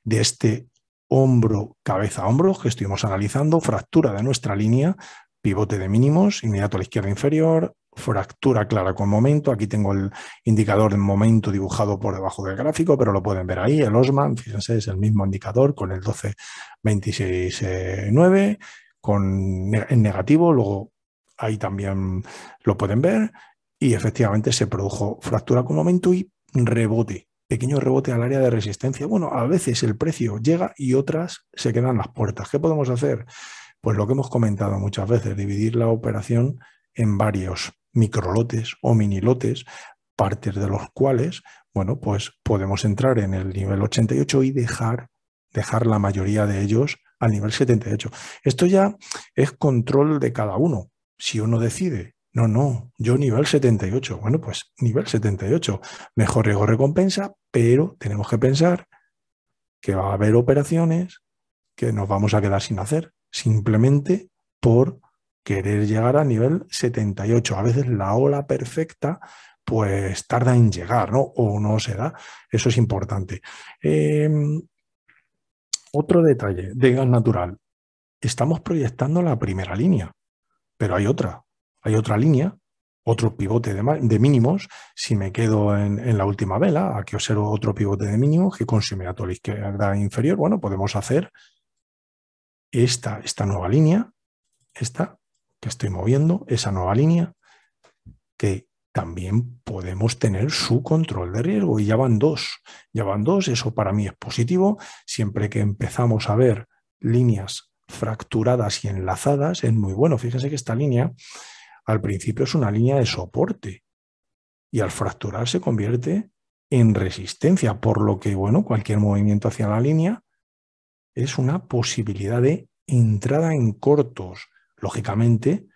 de este hombro, cabeza, hombro que estuvimos analizando, fractura de nuestra línea, pivote de mínimos, inmediato a la izquierda inferior, fractura clara con momento. Aquí tengo el indicador de momento dibujado por debajo del gráfico, pero lo pueden ver ahí. El Osman, fíjense, es el mismo indicador con el 12.26.9 eh, con, en negativo. Luego ahí también lo pueden ver. Y efectivamente se produjo fractura con momento y rebote. Pequeño rebote al área de resistencia. Bueno, a veces el precio llega y otras se quedan las puertas. ¿Qué podemos hacer? Pues lo que hemos comentado muchas veces, dividir la operación en varios microlotes o minilotes, partes de los cuales, bueno, pues podemos entrar en el nivel 88 y dejar, dejar la mayoría de ellos al nivel 78. Esto ya es control de cada uno. Si uno decide, no, no, yo nivel 78, bueno, pues nivel 78, mejor riesgo recompensa, pero tenemos que pensar que va a haber operaciones que nos vamos a quedar sin hacer, simplemente por querer llegar a nivel 78. A veces la ola perfecta pues tarda en llegar, ¿no? O no se da. Eso es importante. Em, otro detalle de gas natural. Estamos proyectando la primera línea, pero hay otra. Hay otra línea, otro pivote de, mínimos. Si me quedo en, la última vela, aquí observo otro pivote de mínimos que consume a toda la izquierda inferior. Bueno, podemos hacer esta, esta nueva línea, esta, que estoy moviendo, esa nueva línea, que también podemos tener su control de riesgo. Y ya van dos, ya van dos, eso para mí es positivo. Siempre que empezamos a ver líneas fracturadas y enlazadas, es muy bueno. Fíjense que esta línea al principio es una línea de soporte y al fracturar se convierte en resistencia, por lo que, bueno, cualquier movimiento hacia la línea es una posibilidad de entrada en cortos lógicamente,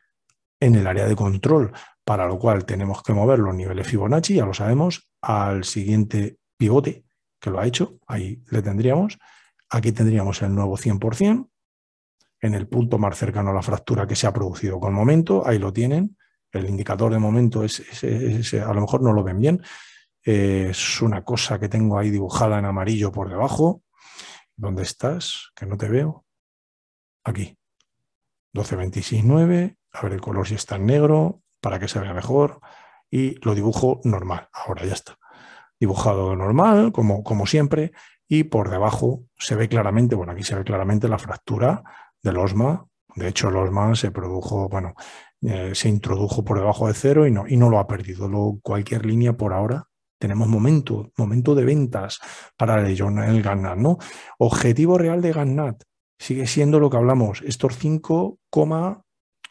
en el área de control, para lo cual tenemos que mover los niveles Fibonacci, ya lo sabemos, al siguiente pivote que lo ha hecho, ahí le tendríamos. Aquí tendríamos el nuevo 100%, en el punto más cercano a la fractura que se ha producido con momento, ahí lo tienen. El indicador de momento es, a lo mejor no lo ven bien, eh, es una cosa que tengo ahí dibujada en amarillo por debajo. ¿Dónde estás? Que no te veo. Aquí. 12.26.9, a ver el color si está en negro, para que se vea mejor, y lo dibujo normal. Ahora ya está. Dibujado normal, como, como siempre, y por debajo se ve claramente, bueno, aquí se ve claramente la fractura del osma. De hecho, el osma se produjo, bueno, eh, se introdujo por debajo de cero y no, y no lo ha perdido. Lo, cualquier línea por ahora tenemos momento, momento de ventas para el el ¿no? Objetivo real de Gannat sigue siendo lo que hablamos, estos 5, o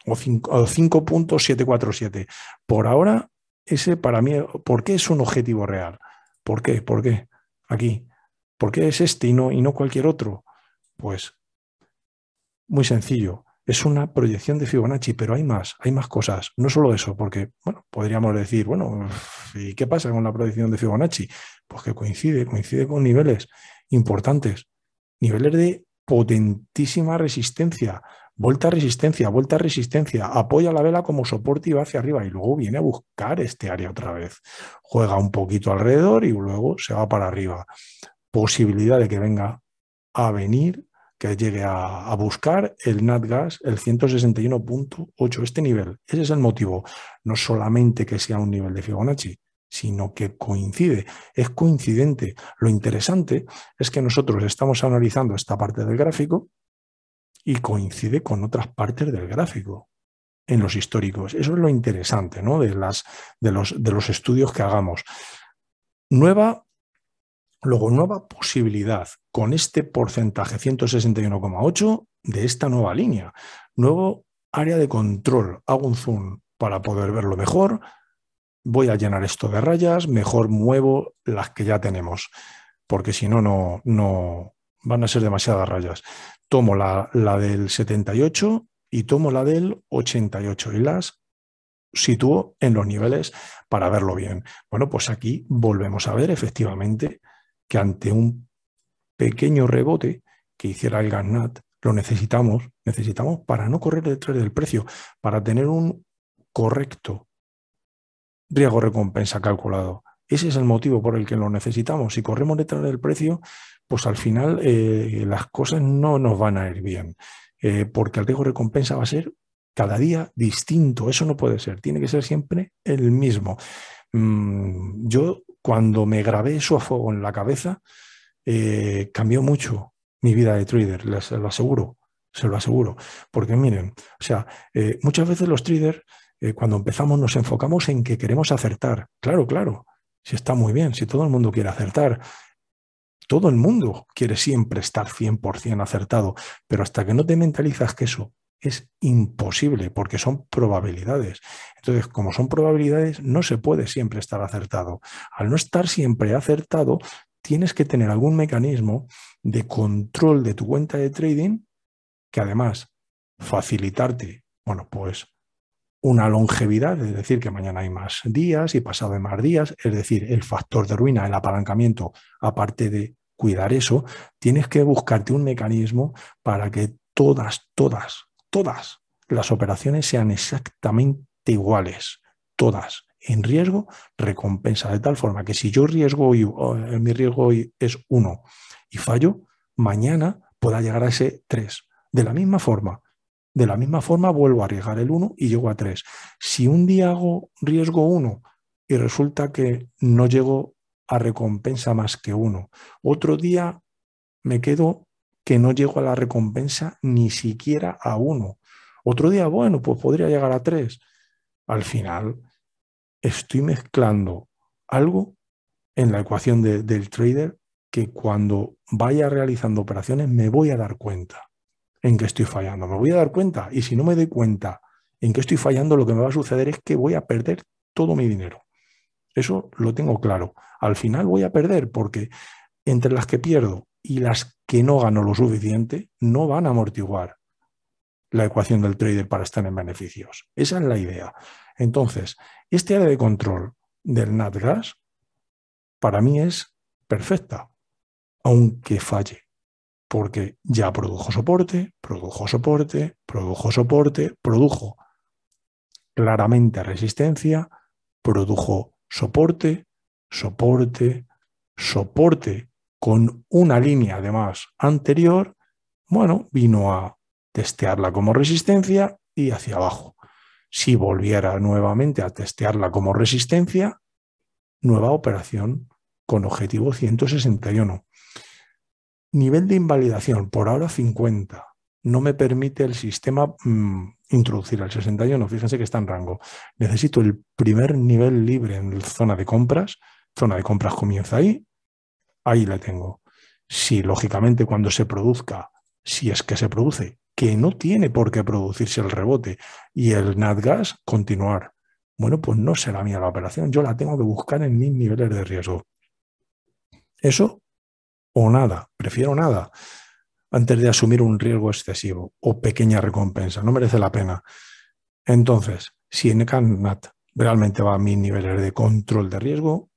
5.747. Por ahora, ese para mí, ¿por qué es un objetivo real? ¿Por qué? ¿Por qué? Aquí. ¿Por qué es este y no, y no cualquier otro? Pues muy sencillo. Es una proyección de Fibonacci, pero hay más, hay más cosas. No solo eso, porque bueno, podríamos decir, bueno, ¿y qué pasa con la proyección de Fibonacci? Pues que coincide, coincide con niveles importantes, niveles de potentísima resistencia, vuelta a resistencia, vuelta a resistencia, apoya la vela como soporte y va hacia arriba y luego viene a buscar este área otra vez. Juega un poquito alrededor y luego se va para arriba. Posibilidad de que venga a venir, que llegue a, a buscar el NatGas, el 161.8, este nivel. Ese es el motivo. No solamente que sea un nivel de Fibonacci, sino que coincide, es coincidente. Lo interesante es que nosotros estamos analizando esta parte del gráfico y coincide con otras partes del gráfico en los históricos. Eso es lo interesante ¿no? de, las, de, los, de los estudios que hagamos. Nueva Luego, nueva posibilidad con este porcentaje 161,8 de esta nueva línea. Nuevo área de control. Hago un zoom para poder verlo mejor voy a llenar esto de rayas, mejor muevo las que ya tenemos, porque si no, no, van a ser demasiadas rayas. Tomo la, la del 78 y tomo la del 88 y las sitúo en los niveles para verlo bien. Bueno, pues aquí volvemos a ver efectivamente que ante un pequeño rebote que hiciera el GANAT, lo necesitamos, necesitamos para no correr detrás del precio, para tener un correcto riesgo-recompensa calculado. Ese es el motivo por el que lo necesitamos. Si corremos detrás del precio, pues al final eh, las cosas no nos van a ir bien, eh, porque el riesgo-recompensa va a ser cada día distinto. Eso no puede ser, tiene que ser siempre el mismo. Mm, yo cuando me grabé eso a fuego en la cabeza, eh, cambió mucho mi vida de trader, les lo aseguro, se lo aseguro. Porque miren, o sea, muchas veces los traders eh, cuando empezamos nos enfocamos en que queremos acertar. Claro, claro, si está muy bien, si todo el mundo quiere acertar, todo el mundo quiere siempre estar 100% acertado, pero hasta que no te mentalizas que eso es imposible, porque son probabilidades. Entonces, como son probabilidades, no se puede siempre estar acertado. Al no estar siempre acertado, tienes que tener algún mecanismo de control de tu cuenta de trading que además facilitarte, bueno, pues una longevidad, es decir, que mañana hay más días y pasado hay más días, es decir, el factor de ruina, el apalancamiento, aparte de cuidar eso, tienes que buscarte un mecanismo para que todas, todas, todas las operaciones sean exactamente iguales, todas, en riesgo, recompensa, de tal forma que si yo riesgo hoy, eh, mi riesgo hoy es uno y fallo, mañana pueda llegar a ese tres, De la misma forma, de la misma forma, vuelvo a arriesgar el 1 y llego a 3. Si un día hago riesgo 1 y resulta que no llego a recompensa más que 1, otro día me quedo que no llego a la recompensa ni siquiera a 1. Otro día, bueno, pues podría llegar a 3. Al final, estoy mezclando algo en la ecuación del trader que cuando vaya realizando operaciones me voy a dar cuenta en qué estoy fallando. Me voy a dar cuenta y si no me doy cuenta en que estoy fallando, lo que me va a suceder es que voy a perder todo mi dinero. Eso lo tengo claro. Al final voy a perder porque entre las que pierdo y las que no gano lo suficiente, no van a amortiguar la ecuación del trader para estar en beneficios. Esa es la idea. Entonces, este área de control del NatGas para mí es perfecta, aunque falle porque ya produjo soporte, produjo soporte, produjo soporte, produjo claramente resistencia, produjo soporte, soporte, soporte con una línea además anterior, bueno, vino a testearla como resistencia y hacia abajo. Si volviera nuevamente a testearla como resistencia, nueva operación con objetivo 161. Nivel de invalidación, por ahora 50. No me permite el sistema mm, introducir al 61. Fíjense que está en rango. Necesito el primer nivel libre en zona de compras. Zona de compras comienza ahí. Ahí la tengo. Si lógicamente cuando se produzca, si es que se produce, que no tiene por qué producirse el rebote y el NatGas continuar. Bueno, pues no será mía la operación, yo la tengo que buscar en mis niveles de riesgo. Eso o nada, prefiero nada, antes de asumir un riesgo excesivo o pequeña recompensa, no merece la pena. Entonces, si en CanNat realmente va a mis niveles de control de riesgo,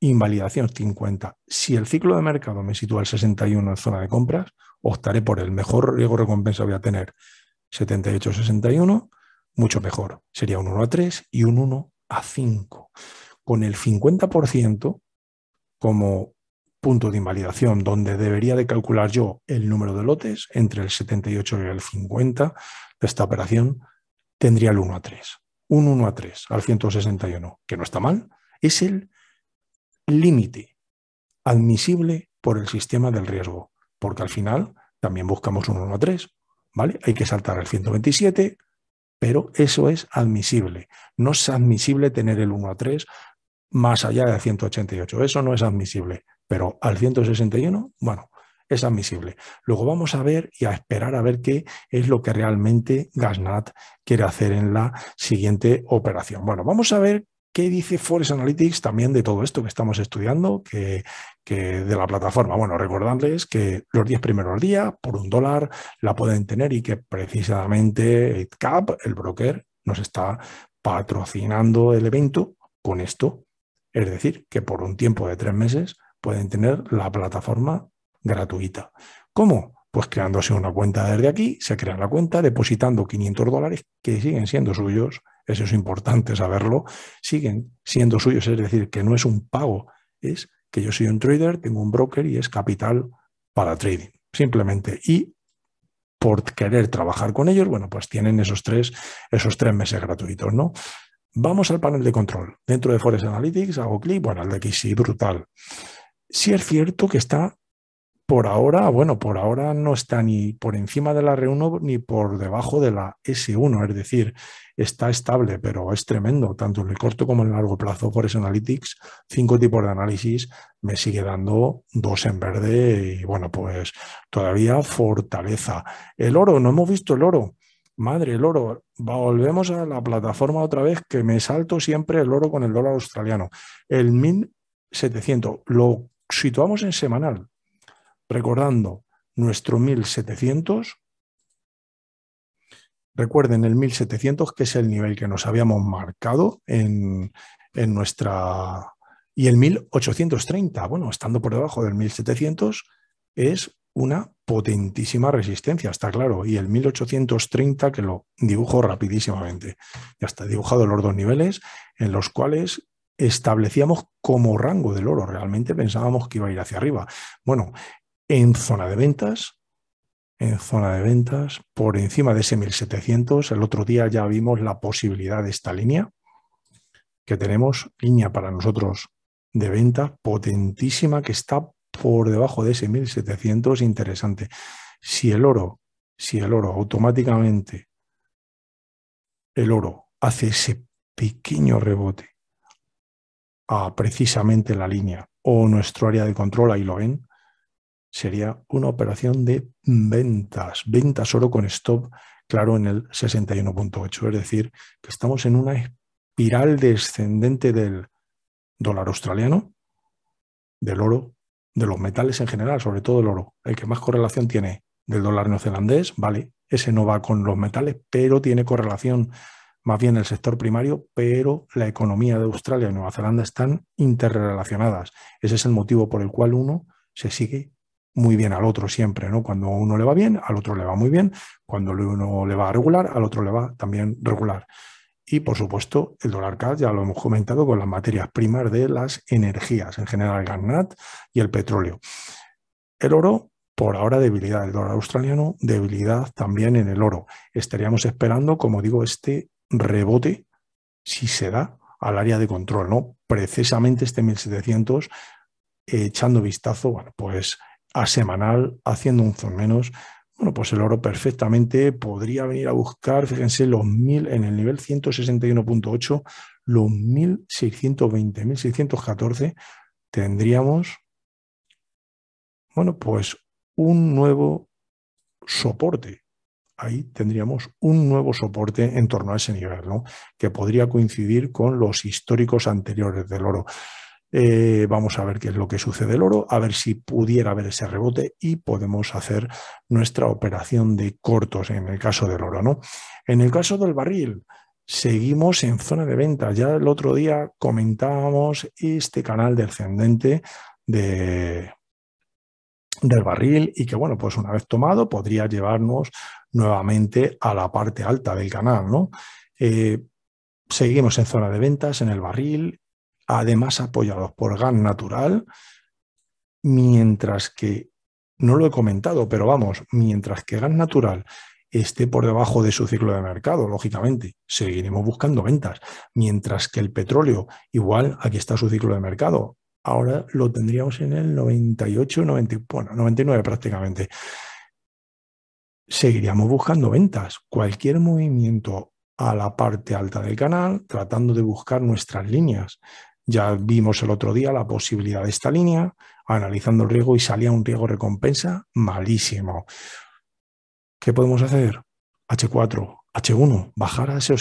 invalidación 50. Si el ciclo de mercado me sitúa al 61 en zona de compras, optaré por el mejor riesgo recompensa voy a tener 78-61, mucho mejor. Sería un 1 a 3 y un 1 a 5. Con el 50% como punto de invalidación donde debería de calcular yo el número de lotes entre el 78 y el 50 de esta operación, tendría el 1 a 3. Un 1 a 3 al 161, que no está mal, es el límite admisible por el sistema del riesgo, porque al final también buscamos un 1 a 3, ¿vale? Hay que saltar al 127, pero eso es admisible. No es admisible tener el 1 a 3 más allá de 188. Eso no es admisible. Pero al 161, bueno, es admisible. Luego vamos a ver y a esperar a ver qué es lo que realmente Gasnat quiere hacer en la siguiente operación. Bueno, vamos a ver ¿Qué dice Forest Analytics también de todo esto que estamos estudiando, que, de la plataforma? Bueno, recordarles que los 10 primeros días, por un dólar, la pueden tener y que precisamente CAP, el broker, nos está patrocinando el evento con esto. Es decir, que por un tiempo de tres meses pueden tener la plataforma gratuita. ¿Cómo? Pues creándose una cuenta desde aquí, se crea la cuenta, depositando 500 dólares que siguen siendo suyos, eso es importante saberlo, siguen siendo suyos, es decir, que no es un pago, es que yo soy un trader, tengo un broker y es capital para trading, simplemente. Y por querer trabajar con ellos, bueno, pues tienen esos tres, esos tres meses gratuitos, ¿no? Vamos al panel de control. Dentro de Forest Analytics hago clic, bueno, el de aquí sí, brutal. Si es cierto que está por ahora, bueno, por ahora no está ni por encima de la R1 ni por debajo de la S1, es decir, está estable, pero es tremendo, tanto en el corto como en el largo plazo. Por eso Analytics, cinco tipos de análisis, me sigue dando dos en verde y bueno, pues todavía fortaleza. El oro, no hemos visto el oro. Madre, el oro, volvemos a la plataforma otra vez que me salto siempre el oro con el dólar australiano. El 1700, lo situamos en semanal, recordando nuestro 1700. Recuerden el 1700, que es el nivel que nos habíamos marcado en, nuestra... Y el 1830, bueno, estando por debajo del 1700, es una potentísima resistencia, está claro. Y el 1830, que lo dibujo rapidísimamente. Ya está dibujado los dos niveles en los cuales establecíamos como rango del oro. Realmente pensábamos que iba a ir hacia arriba. Bueno, en zona de ventas, en zona de ventas, por encima de ese 1700, el otro día ya vimos la posibilidad de esta línea que tenemos, línea para nosotros de venta potentísima que está por debajo de ese 1700, interesante. Si el oro, si el oro automáticamente, el oro hace ese pequeño rebote precisamente la línea o nuestro área de control, ahí lo ven, sería una operación de ventas, ventas oro con stop, claro, en el 61.8. Es decir, que estamos en una espiral descendente del dólar australiano, del oro, de los metales en general, sobre todo el oro, el que más correlación tiene del dólar neozelandés, vale, ese no va con los metales, pero tiene correlación más bien el sector primario, pero la economía de Australia y Nueva Zelanda están interrelacionadas. Ese es el motivo por el cual uno se sigue muy bien al otro siempre, ¿no? Cuando uno le va bien, al otro le va muy bien, cuando uno le va a regular, al otro le va también regular. Y por supuesto, el dólar CAD ya lo hemos comentado con las materias primas de las energías, en general el GANAT y el petróleo. El oro, por ahora debilidad el dólar australiano, debilidad también en el oro. Estaríamos esperando, como digo, este rebote, si se da, al área de control, ¿no? Precisamente este 1700, echando vistazo, bueno, pues a semanal, haciendo un zoom menos, bueno, pues el oro perfectamente podría venir a buscar, fíjense, los 1000 en el nivel 161.8, los 1620, 1614, tendríamos, bueno, pues un nuevo soporte ahí tendríamos un nuevo soporte en torno a ese nivel, ¿no? que podría coincidir con los históricos anteriores del oro. Eh, vamos a ver qué es lo que sucede el oro, a ver si pudiera haber ese rebote y podemos hacer nuestra operación de cortos en el caso del oro. ¿no? En el caso del barril, seguimos en zona de venta. Ya el otro día comentábamos este canal descendente de, del barril y que, bueno, pues una vez tomado podría llevarnos nuevamente a la parte alta del canal. ¿no? Eh, seguimos en zona de ventas, en el barril, además apoyados por gas natural, mientras que, no lo he comentado, pero vamos, mientras que gas natural esté por debajo de su ciclo de mercado, lógicamente, seguiremos buscando ventas, mientras que el petróleo, igual, aquí está su ciclo de mercado, ahora lo tendríamos en el 98, bueno, 99 prácticamente seguiríamos buscando ventas. Cualquier movimiento a la parte alta del canal, tratando de buscar nuestras líneas. Ya vimos el otro día la posibilidad de esta línea, analizando el riesgo y salía un riego recompensa malísimo. ¿Qué podemos hacer? H4, H1, bajar a, esa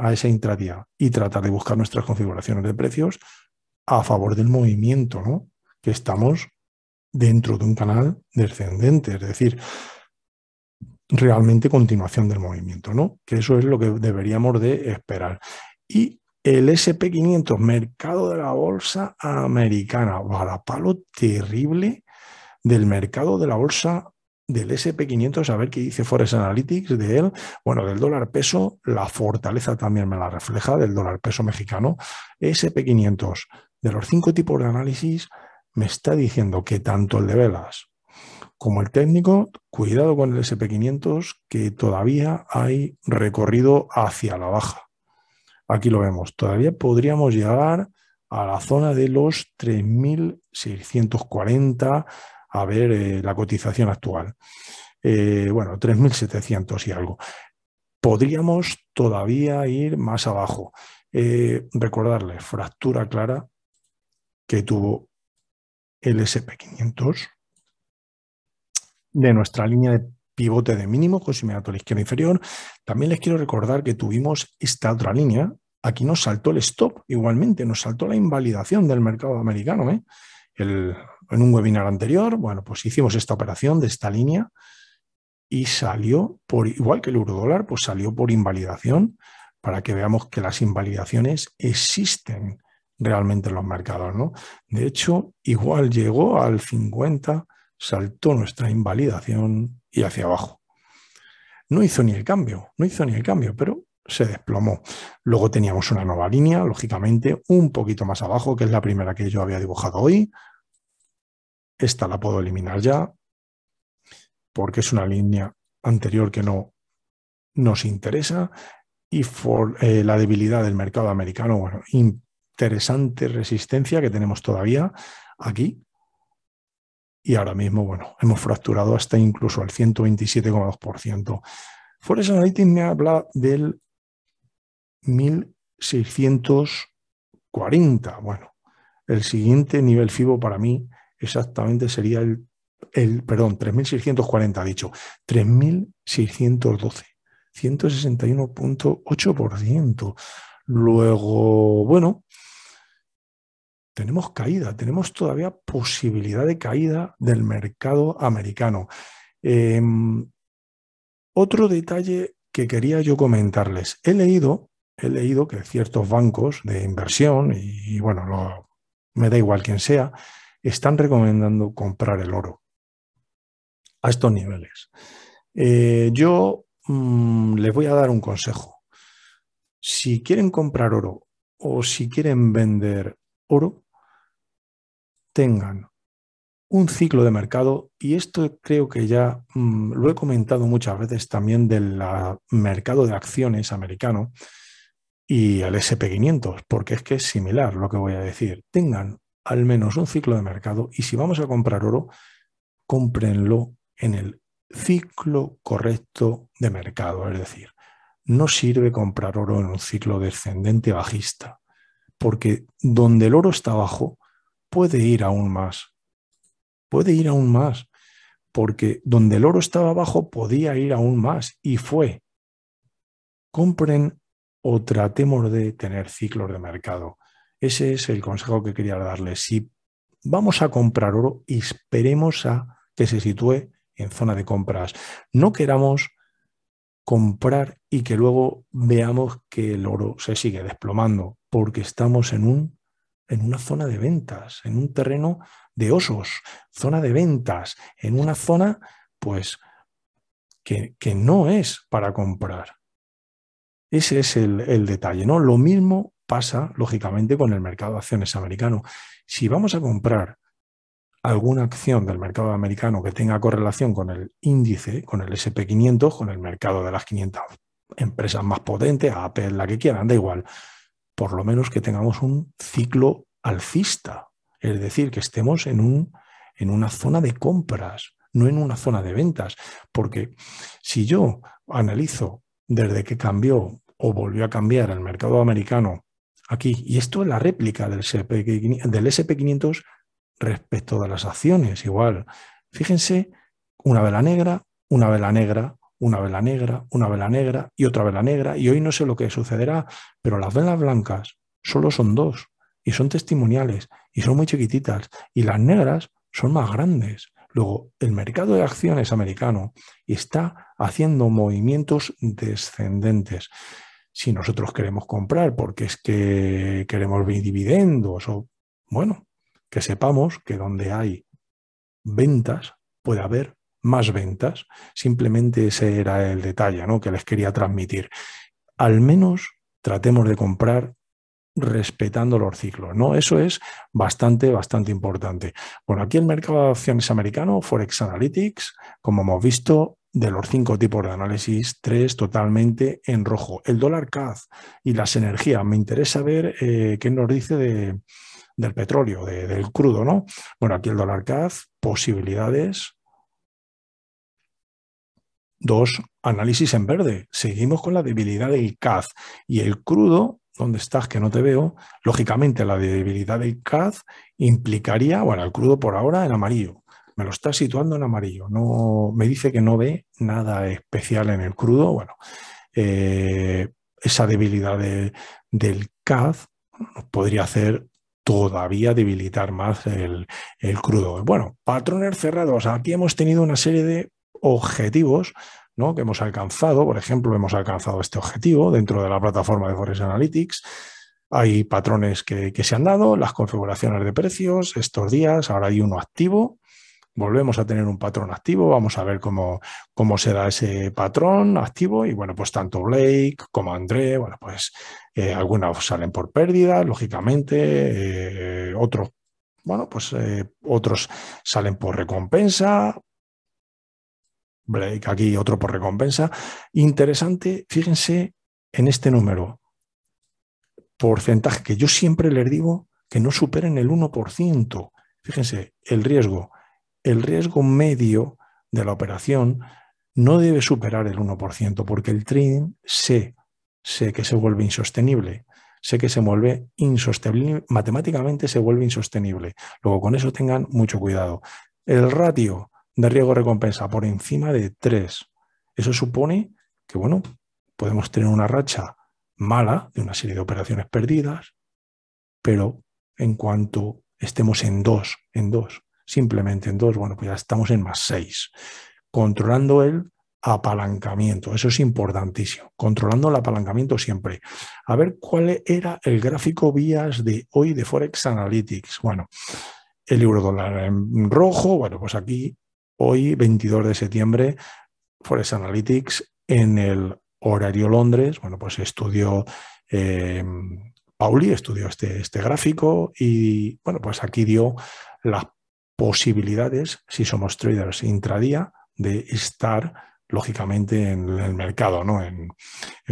a ese intradía y tratar de buscar nuestras configuraciones de precios a favor del movimiento, ¿no? Que estamos dentro de un canal descendente, es decir, realmente continuación del movimiento, ¿no? Que eso es lo que deberíamos de esperar. Y el SP500, mercado de la bolsa americana, palo terrible del mercado de la bolsa del SP500, a ver qué dice Forest Analytics de él. Bueno, del dólar peso, la fortaleza también me la refleja, del dólar peso mexicano. SP500, de los cinco tipos de análisis, me está diciendo que tanto el de velas como el técnico, cuidado con el SP500 que todavía hay recorrido hacia la baja. Aquí lo vemos, todavía podríamos llegar a la zona de los 3.640, a ver eh, la cotización actual. Eh, bueno, 3.700 y algo. Podríamos todavía ir más abajo. Eh, recordarles, fractura clara que tuvo el SP500 de nuestra línea de pivote de mínimo consumidato a la izquierda inferior. También les quiero recordar que tuvimos esta otra línea. Aquí nos saltó el stop igualmente, nos saltó la invalidación del mercado americano. ¿eh? en un webinar anterior, bueno, pues hicimos esta operación de esta línea y salió por, igual que el euro dólar, pues salió por invalidación para que veamos que las invalidaciones existen realmente en los mercados, ¿no? De hecho, igual llegó al 50, saltó nuestra invalidación y hacia abajo. No hizo ni el cambio, no hizo ni el cambio, pero se desplomó. Luego teníamos una nueva línea, lógicamente, un poquito más abajo, que es la primera que yo había dibujado hoy. Esta la puedo eliminar ya, porque es una línea anterior que no nos interesa. Y por eh, la debilidad del mercado americano, bueno, interesante resistencia que tenemos todavía aquí, y ahora mismo, bueno, hemos fracturado hasta incluso al 127,2%. Forest Analytics me habla del 1640. Bueno, el siguiente nivel FIBO para mí exactamente sería el, el perdón, 3640, ha dicho, 3612, 161.8%. Luego, bueno, tenemos caída, tenemos todavía posibilidad de caída del mercado americano. Em, otro detalle que quería yo comentarles. He leído, he leído que ciertos bancos de inversión, y, bueno, me da igual quién sea, están recomendando comprar el oro a estos niveles. Eh, yo mm, les voy a dar un consejo. Si quieren comprar oro o si quieren vender oro tengan un ciclo de mercado, y esto creo que ya mm, lo he comentado muchas veces también del ah, mercado de acciones americano y al SP500, porque es que es similar lo que voy a decir. Tengan al menos un ciclo de mercado y si vamos a comprar oro, cómprenlo en el ciclo correcto de mercado, es decir, no sirve comprar oro en un ciclo descendente bajista porque donde el oro está abajo puede ir aún más, puede ir aún más, porque donde el oro estaba abajo podía ir aún más y fue. Compren o tratemos de tener ciclos de mercado. Ese es el consejo que quería darles. Si vamos a comprar oro, esperemos a que se sitúe en zona de compras. No queramos comprar y que luego veamos que el oro se sigue desplomando porque estamos en, una zona de ventas, en un terreno de osos, zona de ventas, en una zona, pues, que, no es para comprar. Ese es el, detalle, ¿no? Lo mismo pasa, lógicamente, con el mercado de acciones americano. Si vamos a comprar alguna acción del mercado americano que tenga correlación con el índice, con el SP500, con el mercado de las 500 empresas más potentes, Apple, la que quieran, da igual por lo menos que tengamos un ciclo alcista, es decir, que estemos en, un, en una zona de compras, no en una zona de ventas, porque si yo analizo desde que cambió o volvió a cambiar el mercado americano aquí, y esto es la réplica del SP500 respecto de las acciones, igual, fíjense, una vela negra, una vela negra, una vela negra, una vela negra y otra vela negra, y hoy no sé lo que sucederá, pero las velas blancas solo son dos, y son testimoniales, y son muy chiquititas, y las negras son más grandes. Luego, el mercado de acciones americano está haciendo movimientos descendentes. Si nosotros queremos comprar porque es que queremos dividendos o, bueno, que sepamos que donde hay ventas puede haber más ventas. Simplemente ese era el detalle ¿no? que les quería transmitir. Al menos tratemos de comprar respetando los ciclos, ¿no? Eso es bastante, bastante importante. Bueno, aquí el mercado de acciones americano, Forex Analytics, como hemos visto, de los cinco tipos de análisis, tres totalmente en rojo. El dólar CAD y las energías. Me interesa ver eh, qué nos dice del petróleo, del crudo, ¿no? Bueno, aquí el dólar CAD, posibilidades, Dos, análisis en verde. Seguimos con la debilidad del CAD y el crudo, ¿dónde estás que no te veo? Lógicamente la debilidad del CAD implicaría, bueno, el crudo por ahora en amarillo. Me lo está situando en amarillo. No, me dice que no ve nada especial en el crudo. Bueno, eh, esa debilidad del CAD podría hacer todavía debilitar más el, el, crudo. Bueno, patrones cerrados. Aquí hemos tenido una serie de objetivos ¿no? que hemos alcanzado. Por ejemplo, hemos alcanzado este objetivo dentro de la plataforma de Forest Analytics. Hay patrones que, se han dado, las configuraciones de precios, estos días, ahora hay uno activo, volvemos a tener un patrón activo, vamos a ver cómo, cómo se da ese patrón activo y bueno, pues tanto Blake como André, bueno, pues eh, algunos salen por pérdida, lógicamente, eh, otros, bueno, pues eh, otros salen por recompensa, Blake aquí, otro por recompensa. Interesante, fíjense en este número, porcentaje que yo siempre les digo que no superen el 1%. Fíjense, el riesgo, el riesgo medio de la operación no debe superar el 1%, porque el trading sé, sé que se vuelve insostenible, sé que se vuelve insostenible, matemáticamente se vuelve insostenible. Luego, con eso tengan mucho cuidado. El ratio, de riesgo-recompensa por encima de 3. Eso supone que, bueno, podemos tener una racha mala de una serie de operaciones perdidas, pero en cuanto estemos en 2, en 2, simplemente en 2, bueno, pues ya estamos en más 6. Controlando el apalancamiento, eso es importantísimo, controlando el apalancamiento siempre. A ver cuál era el gráfico vías de hoy de Forex Analytics. Bueno, el euro dólar en rojo, bueno, pues aquí hoy, 22 de septiembre, Forest Analytics en el horario Londres, bueno, pues estudió eh, Pauli, estudió este, este gráfico y, bueno, pues aquí dio las posibilidades, si somos traders intradía, de estar, lógicamente, en el mercado, ¿no? En,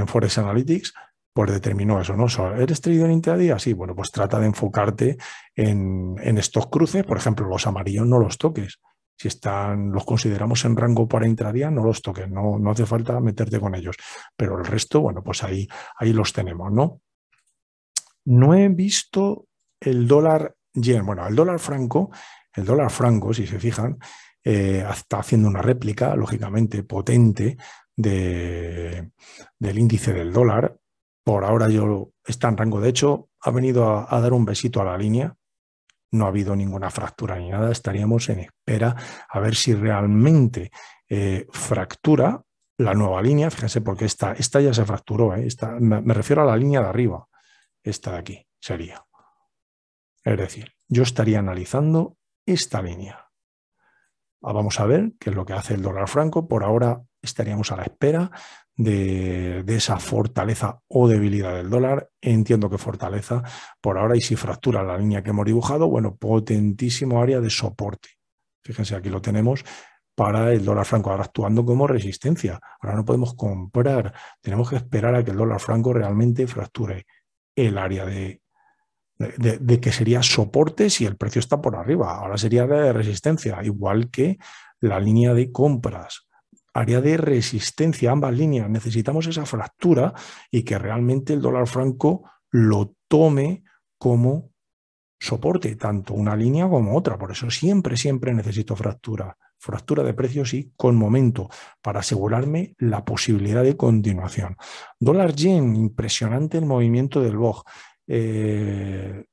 Forest Analytics, pues determinó eso, ¿no? ¿Eres trader intradía? Sí, bueno, pues trata de enfocarte en estos cruces, por ejemplo, los amarillos no los toques, si están, los consideramos en rango para intradía, no los toques, no, no hace falta meterte con ellos. Pero el resto, bueno, pues ahí, ahí los tenemos, ¿no? No he visto el dólar yen, bueno, el dólar franco, el dólar franco, si se fijan, eh, está haciendo una réplica, lógicamente, potente de, del índice del dólar. Por ahora yo está en rango. De hecho, ha venido a dar un besito a la línea no ha habido ninguna fractura ni nada, estaríamos en espera a ver si realmente eh, fractura la nueva línea, fíjense porque esta, esta ya se fracturó, eh, me, refiero a la línea de arriba, esta de aquí sería. Es decir, yo estaría analizando esta línea. Ah, vamos a ver qué es lo que hace el dólar franco. Por ahora estaríamos a la espera de, esa fortaleza o debilidad del dólar. Entiendo que fortaleza por ahora y si fractura la línea que hemos dibujado, bueno, potentísimo área de soporte. Fíjense, aquí lo tenemos para el dólar franco, ahora actuando como resistencia. Ahora no podemos comprar, tenemos que esperar a que el dólar franco realmente fracture el área de, que sería soporte si el precio está por arriba. Ahora sería de resistencia, igual que la línea de compras área de resistencia, ambas líneas. Necesitamos esa fractura y que realmente el dólar franco lo tome como soporte, tanto una línea como otra. Por eso siempre, siempre necesito fractura. Fractura de precios y con momento para asegurarme la posibilidad de continuación. Dólar yen, impresionante el movimiento del BOG. Eh,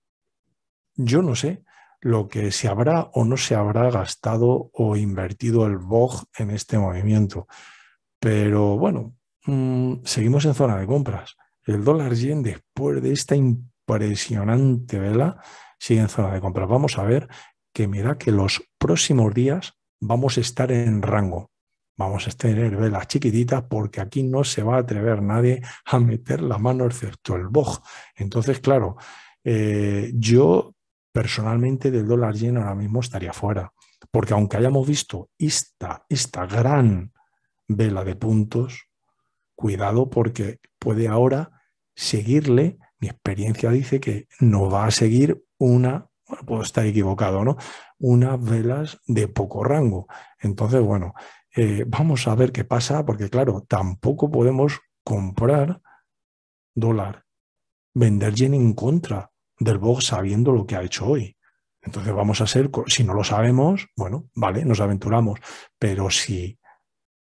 yo no sé lo que se habrá o no se habrá gastado o invertido el BOG en este movimiento. Pero bueno, mm, seguimos en zona de compras. El dólar yen, después de esta impresionante vela, sigue en zona de compras. Vamos a ver que mira que los próximos días vamos a estar en rango. Vamos a tener velas chiquititas porque aquí no se va a atrever nadie a meter la mano excepto el BOG. Entonces, claro, eh, yo personalmente del dólar yen ahora mismo estaría fuera, porque aunque hayamos visto esta, esta gran vela de puntos, cuidado porque puede ahora seguirle, mi experiencia dice que no va a seguir una, puedo estar equivocado, ¿no? Unas velas de poco rango. Entonces, bueno, eh, vamos a ver qué pasa, porque claro, tampoco podemos comprar dólar, vender yen en contra, del BOG sabiendo lo que ha hecho hoy. Entonces vamos a ser, si no lo sabemos, bueno, vale, nos aventuramos, pero si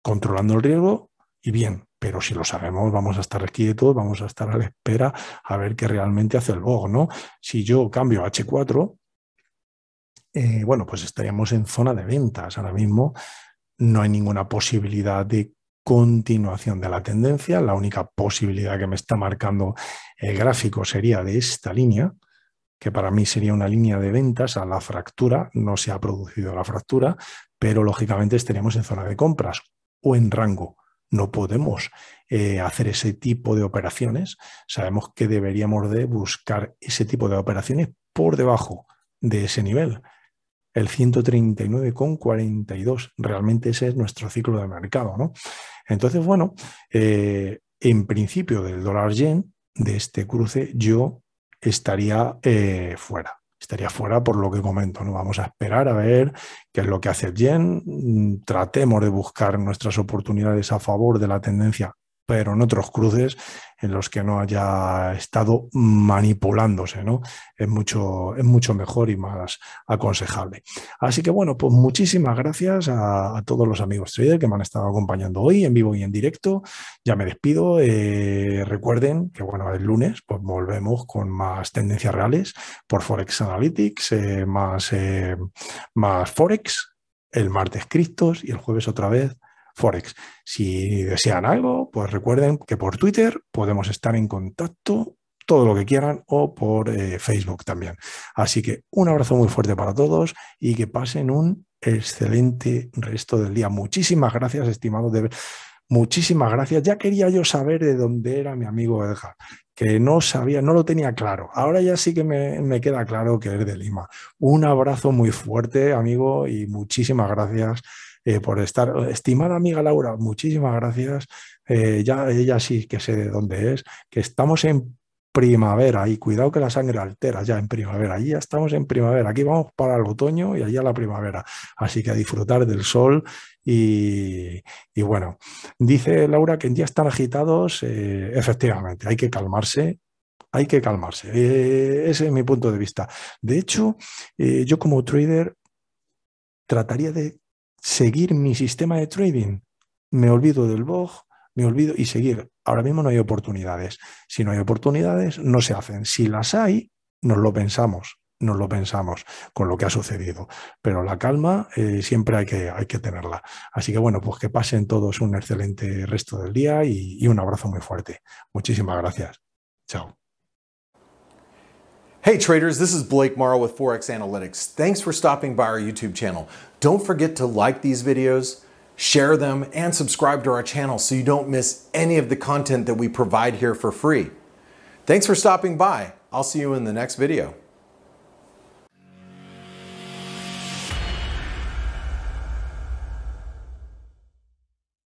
controlando el riesgo y bien, pero si lo sabemos, vamos a estar quietos, vamos a estar a la espera a ver qué realmente hace el BOG, ¿no? Si yo cambio a H4, eh, bueno, pues estaríamos en zona de ventas ahora mismo. No hay ninguna posibilidad de continuación de la tendencia. La única posibilidad que me está marcando el gráfico sería de esta línea, que para mí sería una línea de ventas a la fractura. No se ha producido la fractura, pero lógicamente estaríamos en zona de compras o en rango. No podemos eh, hacer ese tipo de operaciones. Sabemos que deberíamos de buscar ese tipo de operaciones por debajo de ese nivel el 139,42. Realmente ese es nuestro ciclo de mercado, ¿no? Entonces, bueno, eh, en principio del dólar yen, de este cruce, yo estaría eh, fuera. Estaría fuera por lo que comento, ¿no? Vamos a esperar a ver qué es lo que hace el yen. Mm, tratemos de buscar nuestras oportunidades a favor de la tendencia pero en otros cruces en los que no haya estado manipulándose, ¿no? Es mucho, es mucho mejor y más aconsejable. Así que bueno, pues muchísimas gracias a, todos los amigos trader que me han estado acompañando hoy en vivo y en directo. Ya me despido. Eh, recuerden que bueno, el lunes pues volvemos con más tendencias reales por Forex Analytics, eh, más, eh, más Forex, el martes Cristos y el jueves otra vez Forex. Si desean algo, pues recuerden que por Twitter podemos estar en contacto todo lo que quieran o por eh, Facebook también. Así que un abrazo muy fuerte para todos y que pasen un excelente resto del día. Muchísimas gracias, estimado Deber. Muchísimas gracias. Ya quería yo saber de dónde era mi amigo Edgar, que no sabía, no lo tenía claro. Ahora ya sí que me, me queda claro que es de Lima. Un abrazo muy fuerte, amigo, y muchísimas gracias eh, por estar. Estimada amiga Laura, muchísimas gracias. Eh, ya ella sí que sé de dónde es, que estamos en primavera y cuidado que la sangre altera ya en primavera. Allí ya estamos en primavera. Aquí vamos para el otoño y allá la primavera. Así que a disfrutar del sol y, bueno, dice Laura que en días tan agitados, eh, efectivamente, hay que calmarse. Hay que calmarse. ese es mi punto de vista. De hecho, yo como trader trataría de seguir mi sistema de trading. Me olvido del BOG, me olvido y seguir. Ahora mismo no hay oportunidades. Si no hay oportunidades, no se hacen. Si las hay, nos lo pensamos, nos lo pensamos con lo que ha sucedido. Pero la calma eh, siempre hay que, hay que tenerla. Así que bueno, pues que pasen todos un excelente resto del día y, y un abrazo muy fuerte. Muchísimas gracias. Chao. Hey traders, this is Blake Morrow with Forex Analytics. Thanks for stopping by our YouTube channel. Don't forget to like these videos, share them, and subscribe to our channel so you don't miss any of the content that we provide here for free. Thanks for stopping by. I'll see you in the next video.